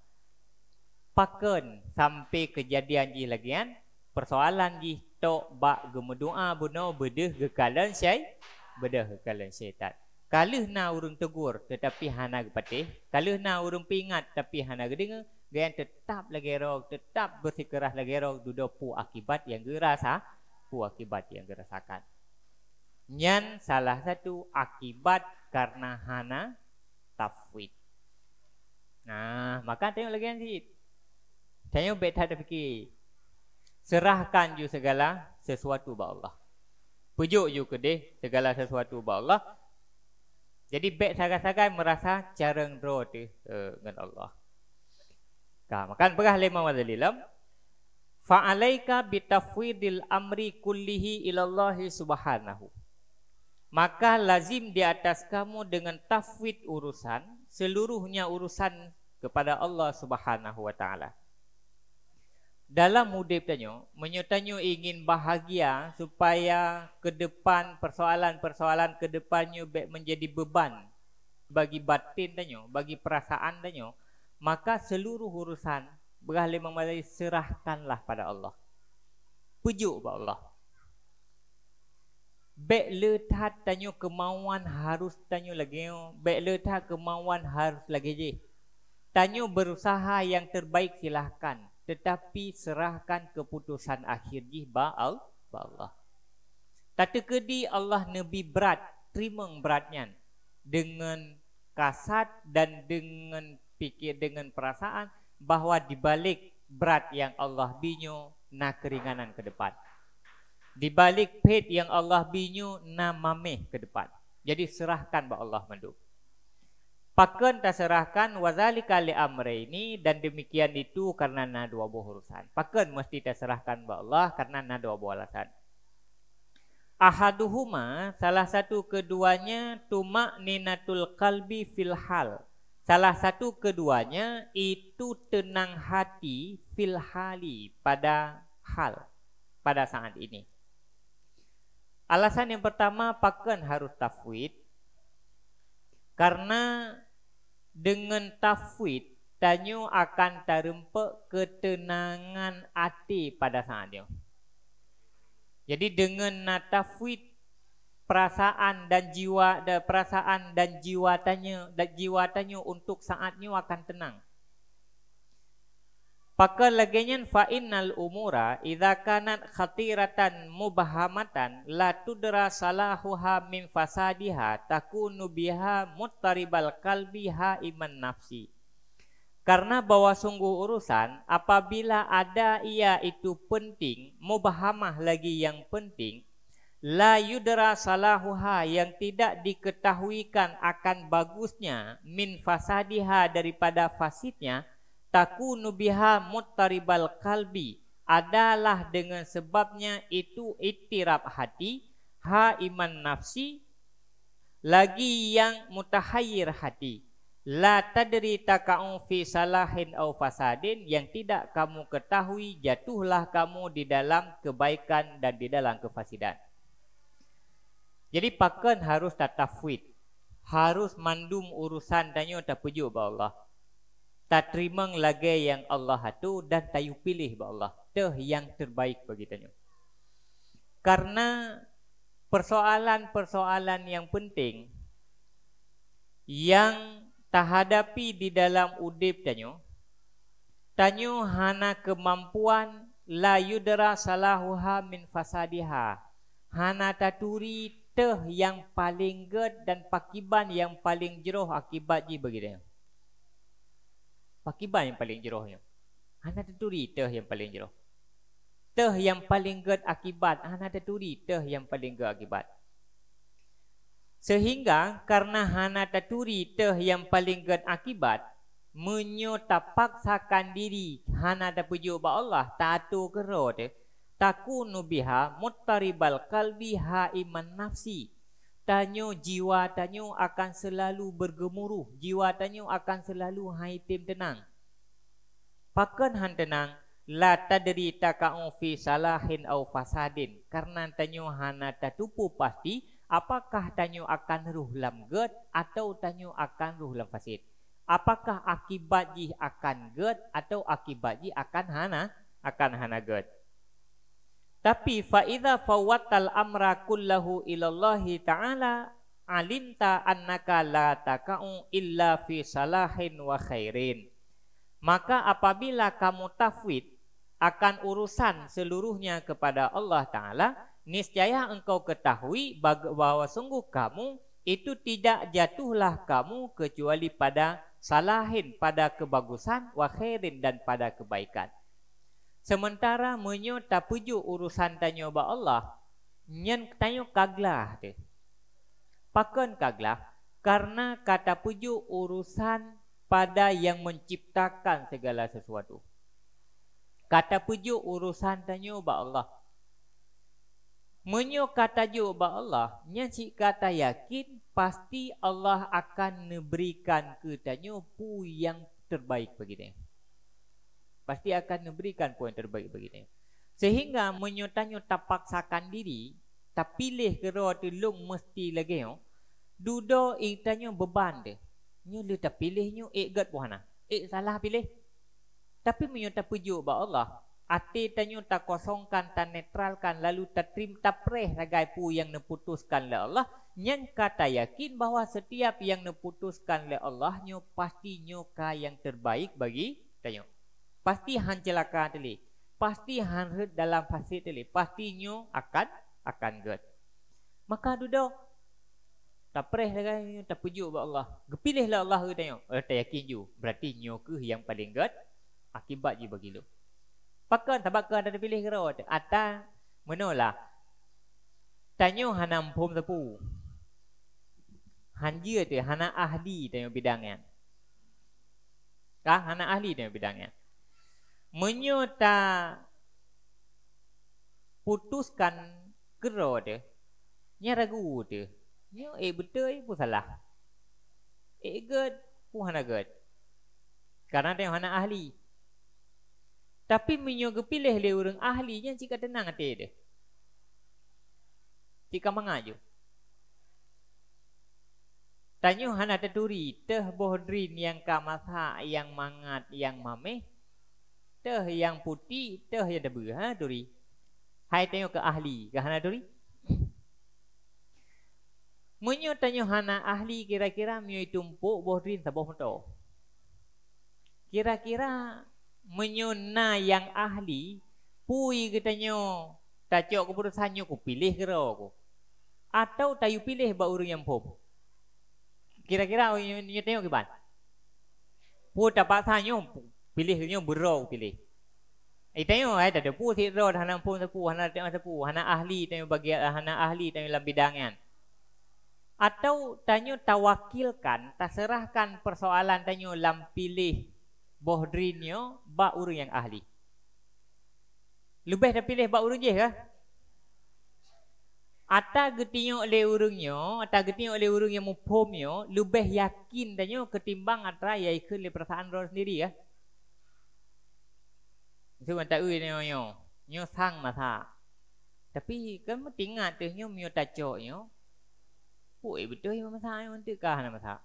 Speaker 1: Paken sampai kejadian ji lagian persoalan ji tok bak gemu doa buno bedeh gekalan syai bedeh gekalan syaitan kalih na urung tegur tetapi hana gepatih kalih na urung pingat tapi hana gedenge gayan tetap lagi rog tetap bersikeras lagi rog dudo pu akibat yang geras ha? pu akibat yang gerasakan nyan salah satu akibat karena hana tafwid nah maka tengok lagi nanti tengok betah tapi Serahkan you segala sesuatu bagi Allah. Pujuk you deh segala sesuatu bagi Allah. Jadi bek sangat-sangat merasa cara ngro tu uh, dengan Allah. Kah, makan perah lima madzilam. Fa'alaika bitafwidil amri kullihi ilallahi subhanahu. Maka lazim di atas kamu dengan tafwid urusan seluruhnya urusan kepada Allah Subhanahu wa taala dalam mudib tanya, menyertanya ingin bahagia supaya ke depan persoalan-persoalan ke depannya menjadi beban bagi batin tanya, bagi perasaan tanya, maka seluruh urusan berhala memadai serahkanlah pada Allah. Pujuk pada Allah. Bek letak tanya kemauan harus tanya lagi. Bek letak kemauan harus lagi je. Tanya berusaha yang terbaik silahkan tetapi serahkan keputusan akhir ji ba'al Allah. Tadi kedi Allah Nabi berat terima beratnya dengan kasat dan dengan pikir dengan perasaan bahawa di balik berat yang Allah binyo nak keringanan ke depan. di balik pet yang Allah binyo nak mameh ke depan. Jadi serahkan ba Allah mendukung. Pakan terserahkan wazalika li ini dan demikian itu karena na dua buah urusan. Pakan mesti terserahkan kepada Allah karena na dua buah alasan. Ahaduhuma salah satu keduanya tuma ninatul kalbi filhal. Salah satu keduanya itu tenang hati filhali pada hal pada saat ini. Alasan yang pertama pakan harus tafwid Karena dengan tafwid tanyo akan terempak ketenangan hati pada saat dia. Jadi dengan natafwid perasaan dan jiwa dan perasaan dan jiwa tanya dan jiwa tanya untuk saatnya akan tenang. Paka lagenyan fa umura idza kanat khatiratan mubahamatan la tudra salahuha min fasadiha takunu biha muttaribal kalbi ha iman nafsi. Karena bawa sungguh urusan apabila ada ia itu penting, mubahamah lagi yang penting, la yudra salahuha yang tidak diketahuikan akan bagusnya min fasadiha daripada fasidnya – takunu biha mutaribal kalbi adalah dengan sebabnya itu itirab hati ha iman nafsi lagi yang mutahayir hati la tadri taka'u fi salahin au fasadin yang tidak kamu ketahui jatuhlah kamu di dalam kebaikan dan di dalam kefasidan jadi pakan harus tatafwid harus mandum urusan tanya tak pujuk Allah tak terima lagi yang Allah itu dan tayu pilih ba Allah teh yang terbaik bagi tanya karena persoalan-persoalan yang penting yang tahadapi di dalam udip tanya tanya hana kemampuan la yudra salahuha min fasadiha hana taturi teh yang paling ged dan pakiban yang paling jeroh akibat ji begitu pakiban yang paling jerohnya. Hana teturi teh yang paling jeroh. Teh yang paling ger akibat. Hana teturi teh yang paling ger akibat. Sehingga karena hana taturi teh yang paling ger akibat, menyota menyotapaksakan diri hana terpuji oleh Allah tatu kerot. Taku nubiha mutaribal kalbiha iman nafsi tanyo jiwa tanyo akan selalu bergemuruh jiwa tanyo akan selalu haitim tenang pakan han tenang la tadri taka'u fi salahin au fasadin karena tanyo hana tatupu pasti apakah tanyo akan ruh lam get atau tanyo akan ruh lam fasid apakah akibat ji akan get atau akibat ji akan hana akan hana get tapi faida fawatal fawattal amra kullahu ilallahi ta'ala alinta annaka la taka'u illa fi salahin wa khairin. Maka apabila kamu tafwid akan urusan seluruhnya kepada Allah Ta'ala, niscaya engkau ketahui bahawa sungguh kamu itu tidak jatuhlah kamu kecuali pada salahin, pada kebagusan, wa khairin dan pada kebaikan. Sementara menyo tak puju urusan tanya ba Allah, nyen tanya kaglah deh, Pakon kaglah karena kata puju urusan pada yang menciptakan segala sesuatu. Kata puju urusan tanya ba Allah. Menyo kata jo ba Allah, nyen si kata yakin pasti Allah akan memberikan ke tanya pu yang terbaik begitu pasti akan memberikan poin terbaik bagi dia. Sehingga menyutanya tak paksakan diri, tak pilih kerana tolong mesti lagi. Oh. Duda ikutanya beban dia. Ini dia tak pilihnya, ik gad puhana. Ik salah pilih. Tapi menyutanya pujuk bahawa Allah. Ati tanya tak kosongkan, tak netralkan, lalu tak trim, tak preh ragai pu yang neputuskan oleh Allah. Yang kata yakin bahawa setiap yang neputuskan oleh Allah, nyo pastinya ka yang terbaik bagi tanya pasti han celaka tadi. Pasti han hurt dalam fasid pasti nyu akan akan gerd. Maka duduk tak pereh lah kan, tak pujuk buat Allah. Gepilih lah Allah ke tanya. Eh, tak yakin ju. Berarti nyo ke yang paling gerd. Akibat je bagi lu. Pakan tak pakan ada pilih ke rawat. Atas mana lah. Tanya hanam pom sepu. Hanjir tu, hana ahli tanya bidangnya. Kah? Hana ahli tanya bidangnya menyota putuskan gero dia. Nya ragu dia. Nya e eh, betul eh pun salah. e good pun hana good. Karena dia hana ahli. Tapi menyo pilih le urang ahlinya jika tenang ate dia. Jika mengaju. Tanyo hana teturi teh bohdrin yang kamasa yang mangat yang mameh teh yang putih teh yang tebu ha duri hai tengok ke ahli ke hana duri munyo tanyo hana ahli kira-kira munyo tumpuk boh rin sabo foto kira-kira munyo na yang ahli pui ke tanyo tacok ke perusahaannya ku pilih ke aku atau tayu pilih ba urung yang pop kira-kira munyo tengok ke ban pu tapa sanyo pilih dia berau pilih Eh tengok eh, tak ada puh, tak ada hana pun sepuh, hana tak ada puh, hana ahli, tanya bagi hana ahli, tanya dalam bidangan. Atau tanya tawakilkan, terserahkan persoalan tanya dalam pilih bohdrinya, bak urung yang ahli. Lebih dah pilih bak urung je ke? Ata getinyo oleh urungnyo, ata getinyo oleh urung yang mupomnyo, lebih yakin tanya ketimbang atra yaitu oleh perasaan orang sendiri ke? Ya? Itu yang tak ada yang yang sang masa Tapi kan mesti ingat tu Yang yang tak cok yang Oh betul yang masa yang Untuk kah nak masa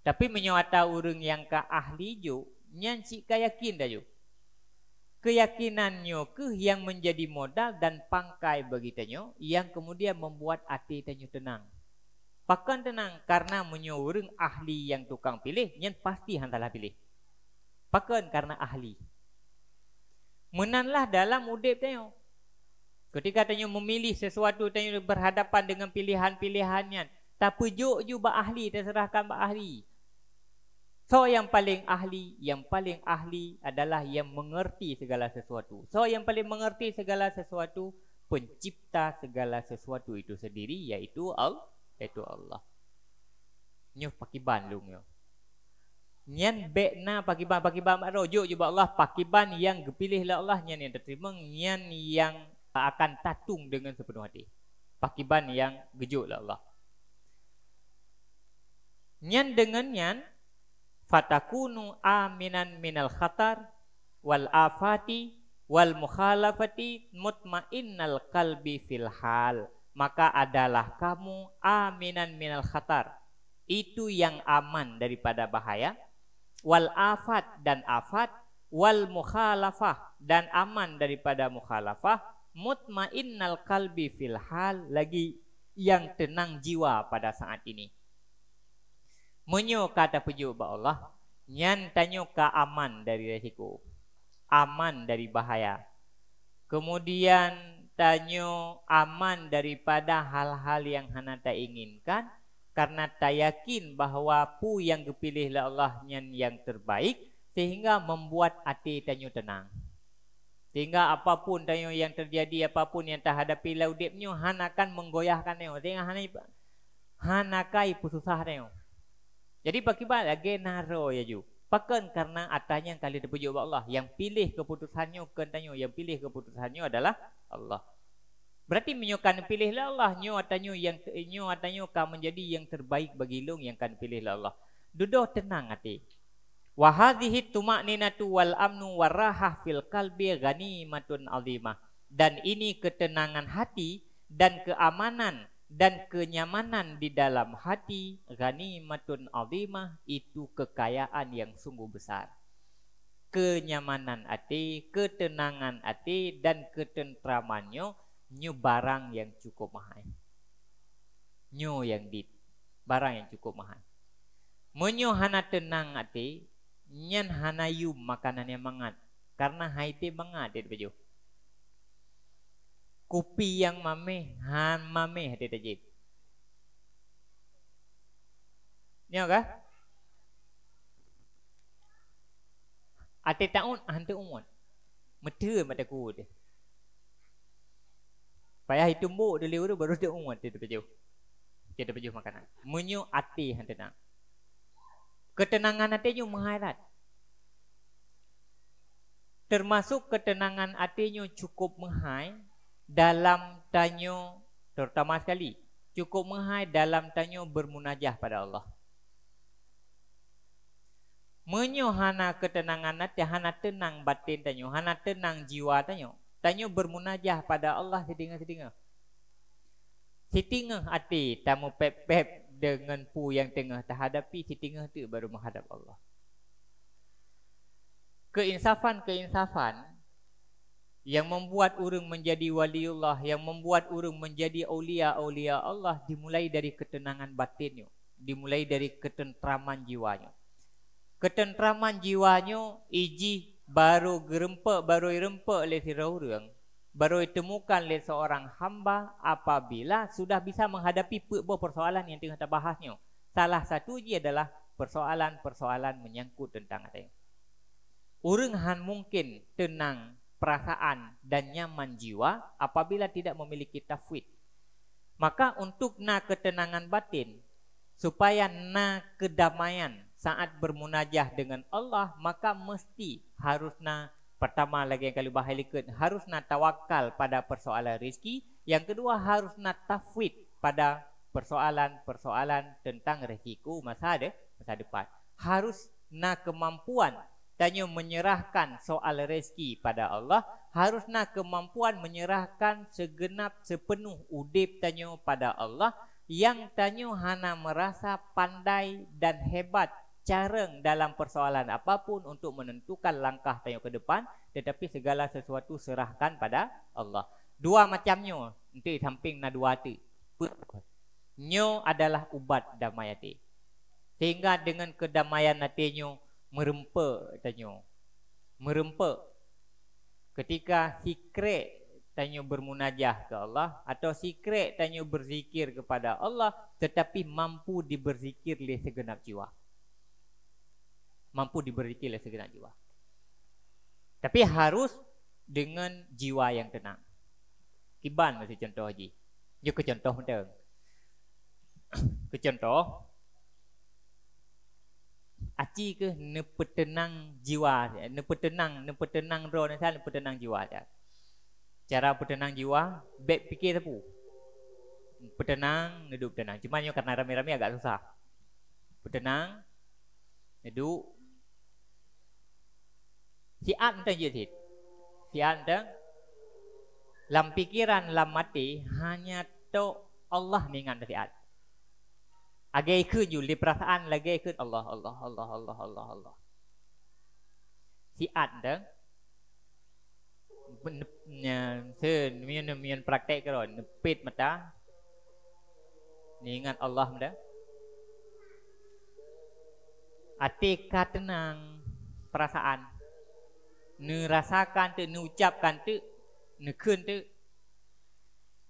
Speaker 1: Tapi menyewata orang yang ke ahli ju Yang cik kaya yakin dah ju Keyakinannya ke yang menjadi modal dan pangkai bagi tanya Yang kemudian membuat hati tanya tenang Pakan tenang karena menyuruh ahli yang tukang pilih Yang pasti hantarlah pilih Pakan karena ahli menanlah dalam udip tanya. Ketika tanya memilih sesuatu tanya berhadapan dengan pilihan-pilihannya. Tapi juk ju ba ahli terserahkan ba ahli. So yang paling ahli, yang paling ahli adalah yang mengerti segala sesuatu. So yang paling mengerti segala sesuatu, pencipta segala sesuatu itu sendiri yaitu Allah. Itu Allah. Nyuh pakiban lu nyuh nyen bekna pakiban pakiban rojo juga Allah pakiban yang dipilih oleh Allah nyen yang diterima nyen yang akan tatung dengan sepenuh hati pakiban yang gejuk lah Allah nyen dengan nyen fatakunu aminan min al khatar wal afati wal mukhalafati al kalbi fil hal maka adalah kamu aminan min al khatar itu yang aman daripada bahaya wal afat dan afat wal mukhalafah dan aman daripada mukhalafah mutmainnal kalbi fil hal lagi yang tenang jiwa pada saat ini menyo kata pujuk ba Allah nyan tanyo ka aman dari resiko aman dari bahaya kemudian tanyo aman daripada hal-hal yang hana tak inginkan karena tak yakin bahawa pu yang dipilih oleh Allah yang yang terbaik sehingga membuat hati tanyo tenang. Sehingga apapun tanyo yang terjadi apapun yang terhadapi laudipnyo han akan menggoyahkan tanyo sehingga han akan pususah tanyo. Jadi bagi lagi naro ya ju. Pakan karena atanya kali terpuji Allah yang pilih keputusannya kentanyo yang pilih keputusannya adalah Allah. Berarti menyukan pilihlah Allah nyo atanyo yang nyo atanyo kan menjadi yang terbaik bagi lung yang kan pilihlah Allah. Duduk tenang hati. Wa hadhihi tumaninatu wal amnu warahah fil qalbi ghanimatun azimah. Dan ini ketenangan hati dan keamanan dan kenyamanan di dalam hati ghanimatun azimah itu kekayaan yang sungguh besar. Kenyamanan hati, ketenangan hati dan ketentramannya new barang yang cukup mahal. New yang di barang yang cukup mahal. Menyu hana tenang ati nyen hana yum makanan yang mangat karena haiti mangat dia baju. Kopi yang mame han mame hati tadi. Nyo ka? Ate taun hante umun. Mete mata ku dia. Payah itu mbok dulu lewat baru <laughs> dia ung hati tepi jauh. Ke makanan. Menyu ati hati nak. Ketenangan hati nyu mengharat. Termasuk ketenangan hati nyu cukup menghai dalam tanyo terutama sekali cukup menghai dalam tanyo bermunajah pada Allah. Menyuhana ketenangan hati, hana tenang batin tanyo, hana tenang jiwa tanyo. Tanya bermunajah pada Allah sedinga-sedinga. Sedinga hati tamu pep-pep dengan pu yang tengah terhadapi sedinga tu baru menghadap Allah. Keinsafan-keinsafan yang membuat urung menjadi waliullah, yang membuat urung menjadi aulia-aulia Allah dimulai dari ketenangan batinnya, dimulai dari ketentraman jiwanya. Ketentraman jiwanya iji baru gerempak baru rempak oleh firaun kan. baru ditemukan oleh seorang hamba apabila sudah bisa menghadapi beberapa persoalan yang tengah terbahasnya salah satu je adalah persoalan-persoalan menyangkut tentang ada orang han mungkin tenang perasaan dan nyaman jiwa apabila tidak memiliki tafwid maka untuk nak ketenangan batin supaya nak kedamaian saat bermunajah dengan Allah maka mesti harusna pertama lagi yang kali bahaya ikut harusna tawakal pada persoalan rezeki yang kedua harusna tafwid pada persoalan-persoalan tentang rezekiku masa ada masa depan harus na kemampuan tanya menyerahkan soal rezeki pada Allah harus na kemampuan menyerahkan segenap sepenuh udip tanya pada Allah yang tanya hana merasa pandai dan hebat careng dalam persoalan apapun untuk menentukan langkah tayo ke depan tetapi segala sesuatu serahkan pada Allah. Dua macamnya nanti samping na dua ti. Nyo adalah ubat damai hati. Sehingga dengan kedamaian hati nyo merempa tanyo. Merempa ketika sikret tanyo bermunajah ke Allah atau sikret tanyo berzikir kepada Allah tetapi mampu diberzikir oleh segenap jiwa mampu diberiki oleh segenap jiwa. Tapi harus dengan jiwa yang tenang. Kiban masih contoh haji. Dia ke contoh benda. <coughs> Ke contoh. Aci ke nepetenang jiwa. Nepetenang, nepetenang roh ni salah, nepetenang jiwa dia. Cara petenang jiwa, baik fikir tu, Petenang, hidup tenang. Cuma ni karena ramai-ramai agak susah. Petenang, hidup Fiat dan yuzid Fiat dan Lam pikiran lam mati Hanya tu Allah mengingat fiat Agai ke juli perasaan lagi ke Allah Allah Allah Allah Allah Allah Fiat dan Nya sen mian mian praktek kalau nepit mata, ingat Allah muda. Ati kat tenang perasaan ni rasakan tu ni ucapkan tu ni khun tu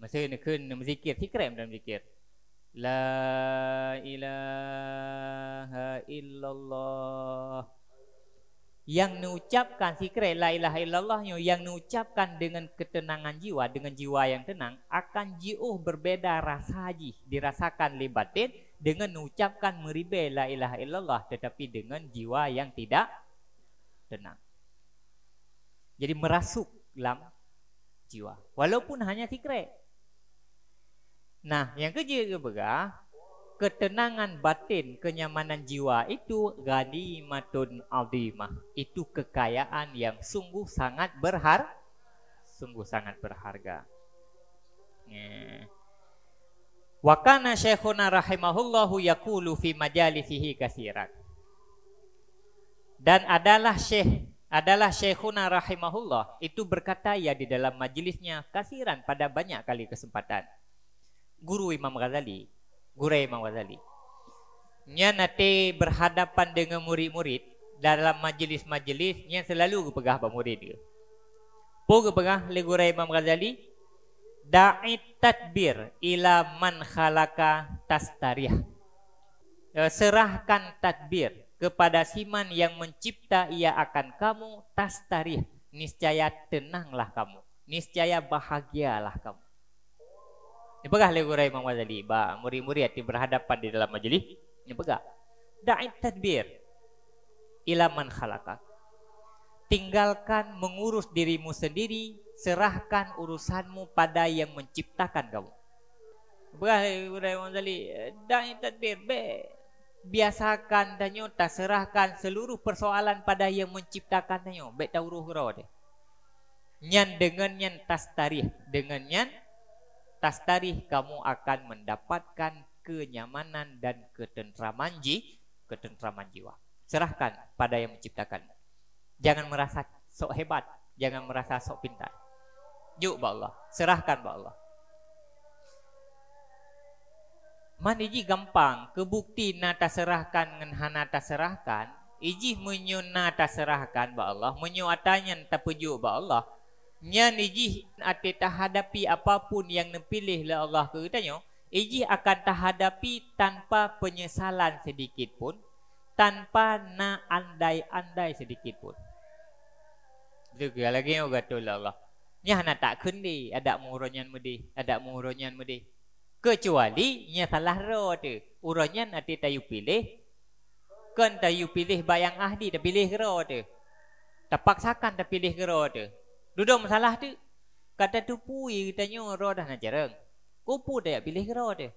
Speaker 1: masa ni khun ni zikir sikram dalam zikir la ilaha illallah yang ni ucapkan sikram la ilaha illallah yang ni ucapkan dengan ketenangan jiwa dengan jiwa yang tenang akan jiuh berbeda rasa haji dirasakan li batin dengan mengucapkan meribai la ilaha illallah tetapi dengan jiwa yang tidak tenang. Jadi merasuk dalam jiwa. Walaupun hanya sikret. Nah, yang kerja ke Ketenangan batin, kenyamanan jiwa itu gani matun azimah. Itu kekayaan yang sungguh sangat berhar sungguh sangat berharga. Eh. Wakana kana syekhuna rahimahullahu yaqulu fi majalisihi katsiran. Dan adalah syekh adalah Syekhuna Rahimahullah itu berkata ya di dalam majlisnya kasiran pada banyak kali kesempatan. Guru Imam Ghazali, Guru Imam Ghazali. Nya nanti berhadapan dengan murid-murid dalam majlis-majlis yang selalu pegah bang murid dia. Pun pegah le Guru Imam Ghazali da'i tadbir ila man khalaqa tastariah. Eh, serahkan tadbir kepada siman yang mencipta ia akan kamu tastarih niscaya tenanglah kamu niscaya bahagialah kamu ni pegah le gurai imam wazali ba muri-muri hati berhadapan di dalam majlis ni pegah da'it tadbir ila man khalaqak tinggalkan mengurus dirimu sendiri serahkan urusanmu pada yang menciptakan kamu Berakhir Ibrahim Wanzali Da'in tadbir be biasakan tanya tak serahkan seluruh persoalan pada yang menciptakan tanya baik tahu roh roh dia nyan dengan nyan tas tarikh dengan nyan tas tarikh kamu akan mendapatkan kenyamanan dan ketenteraman ji ketenteraman jiwa serahkan pada yang menciptakan jangan merasa sok hebat jangan merasa sok pintar yuk ba Allah serahkan ba Allah Mana ji gampang kebukti na taserahkan ngan hana taserahkan ijih menyu na taserahkan ba Allah munyu atanya tapuju ba Allah nya ijih ate tahadapi apapun yang nepilih le Allah ke tanyo ijih akan tahadapi tanpa penyesalan sedikit pun tanpa na andai-andai sedikit pun juga lagi yang kata Allah Nya hana tak kendi Adak muronyan mudi Adak muronyan mudi Kecuali nya salah ro tu. Urangnya nanti tayu pilih. Kan tayu pilih bayang ahli. tak pilih ro tu. Terpaksakan tak pilih ro tu. Duduk masalah tu. Kata tu pui tanya ro dah nak jarang. Kupu tak ya pilih ro tu.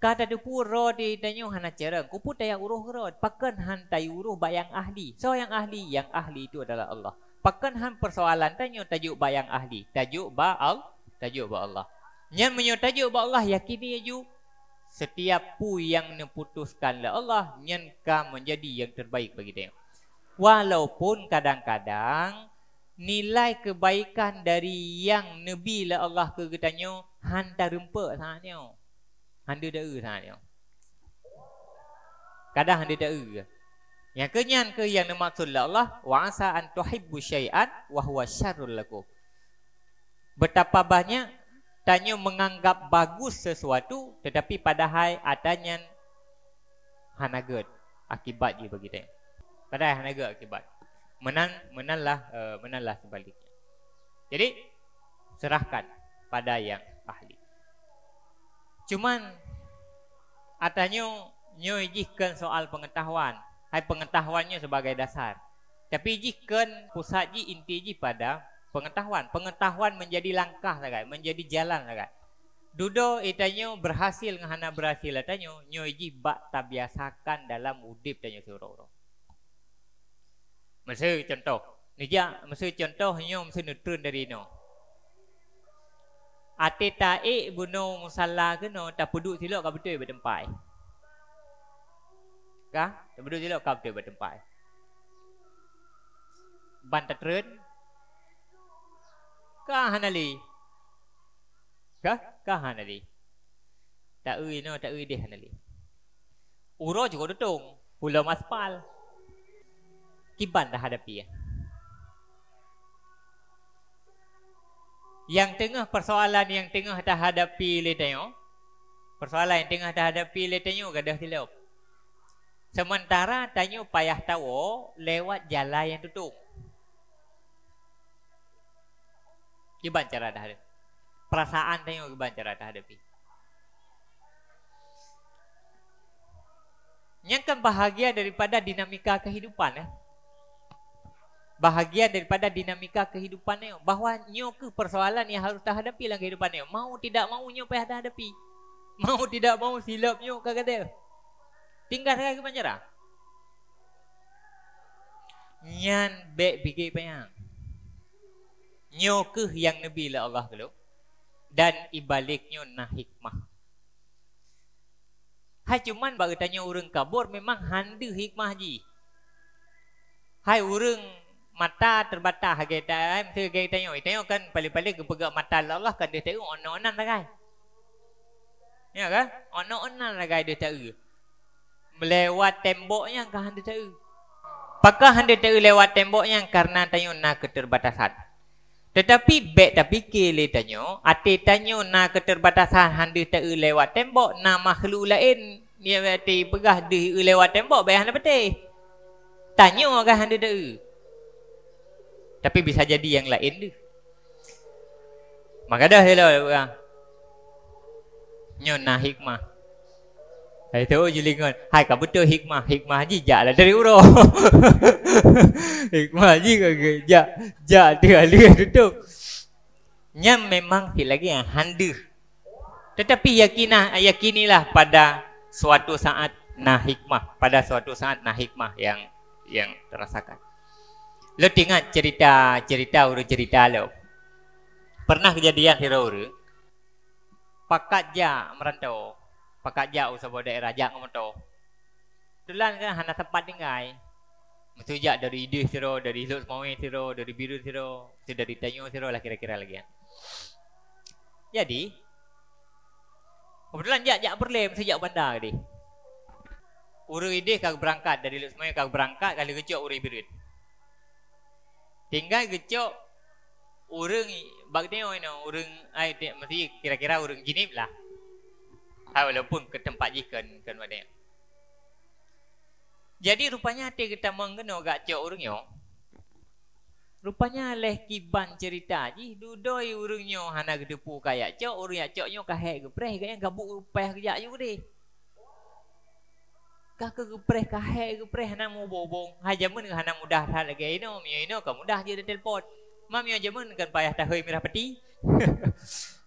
Speaker 1: Kata tu pu ro di tanya hana jarang. Kupu tak ya uruh ro. Pakan han tayu uruh bayang ahli. So yang ahli, yang ahli itu adalah Allah. Pakan han persoalan tanya tajuk bayang ahli. Tajuk ba'al. Tajuk ba'al. Yang aja, bahawa Allah yakini ya Setiap pu yang neputuskan lah Allah Yang kau menjadi yang terbaik bagi dia Walaupun kadang-kadang Nilai kebaikan dari yang Nabi lah Allah ke Hantar rempak sangat ni Hantar da'u sangat ni Kadang hantar da'u Yang kenyan ke yang maksud lah Allah Wa asa an tuhibbu syai'an Wahuwa syarul lakum Betapa banyak tanya menganggap bagus sesuatu tetapi padahal adanya hanagut akibat dia bagi tanya padahal hanagut akibat Menan menanglah uh, menanglah sebaliknya jadi serahkan pada yang ahli Cuma, adanya nyo soal pengetahuan hai pengetahuannya sebagai dasar tapi jikan pusat ji inti ji pada pengetahuan pengetahuan menjadi langkah lah kan menjadi jalan lah kan dudo itanya berhasil ngahana berhasil itanyo lah, nyo iji bak tabiasakan dalam udip tanyo suruh roh masa contoh nija mesti contoh nyo mesti nutrun dari no ati tai buno musalla ke no tak peduk silok ka betul bertempai ka tak peduk silok ka betul bertempai bantatrun kahanali kah kahanali tak ui no tak ui deh nali uro juga dutung pulau maspal kiban dah hadapi ya yang tengah persoalan yang tengah dah hadapi letenyo, persoalan yang tengah dah hadapi letenyo tengo gadah dilop sementara tanya payah tahu lewat jalan yang tutup. Iban cara dah ada Perasaan tengok iban cara dah ada Yang kan bahagia daripada dinamika kehidupan eh? Bahagia daripada dinamika kehidupan eh? Bahawa nyo ke persoalan yang harus dah terhadapi dalam kehidupan eh? Mau tidak mau nyo ada terhadapi <laughs> Mau tidak mau silap nyo ke kata Tinggal sekarang ke panjara Nyan bek bikin payang nyo ke yang nabi la Allah kelo dan ibaliknyo na hikmah hai cuman bagi tanya orang kabur memang handa hikmah ji hai orang mata terbatas. hage time tu ge tanya oi tanya kan pali-pali gepegak mata la Allah lah, kan dia tahu. onon-onan lah kan ya kan onon-onan lah kan, dia tahu melewat temboknya kan dia tahu Apakah anda tahu lewat temboknya? Karena tanya nak keterbatasan. Tetapi bet tak fikir le tanyo, ate tanyo na keterbatasan handi ta lewat tembok na makhluk lain ni ate pegah di e lewat tembok bayah na betih. Tanyo ke handi ta. E. Tapi bisa jadi yang lain de. Maka dah hello lah orang. Nyo na hikmah. Hai tu jelingan. Hai kamu betul hikmah. Hikmah ni jak lah dari urah. <laughs> hikmah ni kan ke jak. Jak dia lah duduk. Yang memang si lagi yang handa. Tetapi yakinah, yakinilah pada suatu saat nah hikmah. Pada suatu saat nah hikmah yang yang terasakan. Lo tengok cerita, cerita uru cerita lo. Pernah kejadian hero uru. Pakat jak merantau pakat jauh sebab daerah jauh ke motor Tulan kan hana tempat tinggal Sejak dari ide siro, dari hidup semua siro, dari biru siro, dari tanyo siro lah kira-kira lagi kan Jadi Kebetulan jak jak berlem sejak bandar tadi. Uru ide kau berangkat dari lu semua kau berangkat kali gecok uru birut. Tinggal gecok urung bagdeo ino urung ai mesti kira-kira urung jinip lah. Hai walaupun ke tempat jikan kan, kan mana Jadi rupanya hati kita mengenal gak cik orang Rupanya leh kiban cerita ji dudoi urung nyo hana gedepu kaya cok urung ya cok nyo kahek ke kaya gabuk upeh kerja jak yure. Ka ke preh kahek ke hana mu bobong. Ha jamun hana mudah hal lah ke ino mi ino ka mudah jadi telepon. Mam yo jamun kan payah tahoi mirah peti. <laughs>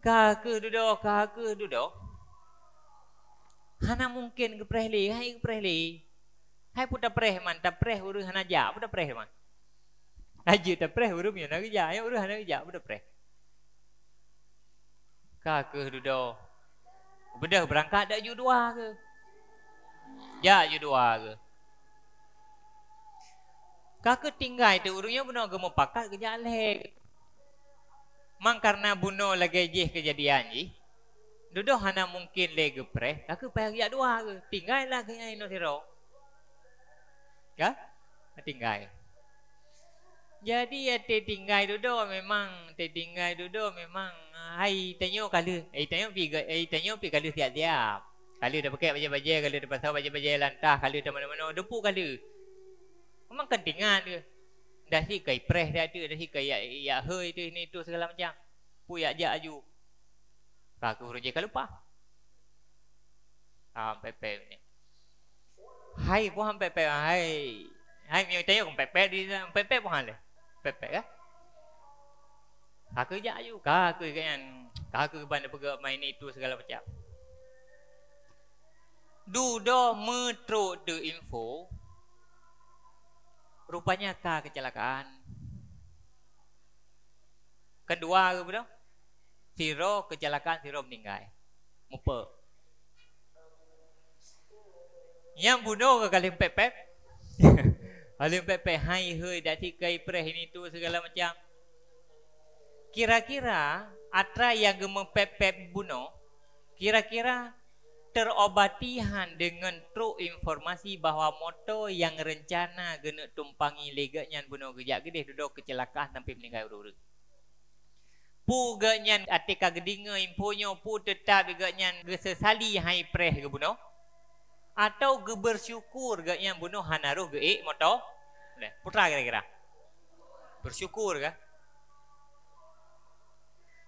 Speaker 1: kaka dudo kaka dudo hana mungkin ke prehli hai ke prehli hai puta preh man ta preh uru hana ja puta preh man aji ta preh uru mi nak ja uru hana ja puta preh kaka dudo bedah berangkat dak ju dua ke ja ju dua ke kaka tinggal tu urunya benar gemo pakat ke Mak karena bunuh lagi jih kejadian ji. duduk hana mungkin le gepre, aku payah ya dua ke. Tinggal lah ke ino siro. Ka? Tinggal. Jadi ya te tinggal duduk memang te tinggal duduk memang ah, hai tanyo kala. Ai eh, tanyo pi ga ai tanyo pi kala siap siap Kala dah pakai baju-baju, kala dah pasal baju-baju lantah, kala dah mana-mana, depu kala. Memang kentingan dia dah si kai press dia ada dah si kai ya ya hoi tu ni tu segala macam pu ya ja aju tak ke huruf lupa ha ah, pepe ni hai pu ham pepe ah, hai hai mi tayo kum pepe di pepe pu ham le pepe ka aku ja aju ka aku kan ka aku ban pega main ni tu segala macam Duda metro de info rupanya tak kecelakaan. Kedua ke bro? Siro kecelakaan siro meninggal. Mupa. Yang bunuh ke kalim pepep? <laughs> Kalim pepep hai hei, dati kai perih ini tu segala macam. Kira-kira atra yang gemem pepep bunuh, kira-kira terobatihan dengan tru informasi bahawa motor yang rencana kena tumpangi lega nyan bunuh kejak gede duduk kecelakaan tapi meninggal urut-urut. Pu gaknya atika gede gedinga imponyo pu tetap gaknya gesesali hai preh ke bunuh. Atau ge bersyukur gaknya bunuh hanaruh eh, ge motor. Putra kira-kira. Bersyukur ke?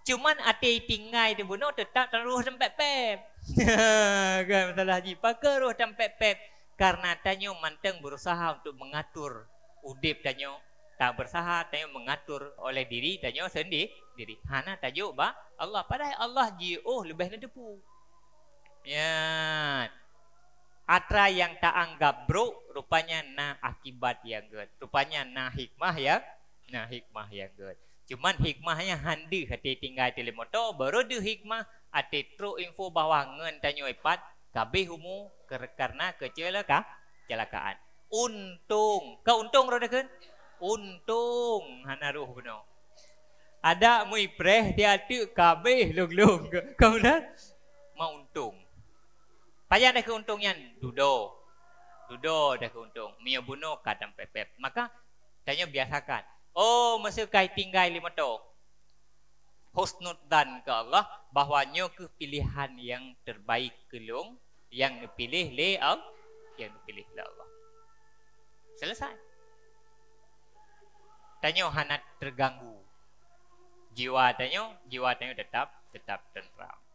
Speaker 1: Cuma ada tinggal dia bunuh tetap terus sampai pep. <laughs> kan masalah ji pakai terus sampai pep karena tanya manteng berusaha untuk mengatur udip tanya tak bersaha tanya mengatur oleh diri tanya sendiri Hana tanya ba Allah padahal Allah ji oh lebih nak depu. Ya. Atra yang tak anggap bro rupanya na akibat yang good. Rupanya na hikmah ya. Na hikmah yang good. Cuma hikmahnya handi hati tinggal di motor baru tu hikmah ada tru info bahwa ngen tanyo ipat kabeh humu kerana karena kecelakaan kecelakaan. Untung, ke untung rodakeun? Untung hanaruh beno. Ada mui preh dia tu kabeh lug-lug. <laughs> Kau dah mau untung. Paya ada keuntungnya dudo. Dudo ada keuntung. Mio buno kadang pepep. Maka tanya biasakan. Oh, masa kai tinggal lima tu. Husnud dan ke Allah bahawa nyo ke pilihan yang terbaik ke yang dipilih le al yang pilih le Allah. Selesai. Tanyo hanat terganggu. Jiwa tanyo, jiwa tanyo tetap tetap tenteram.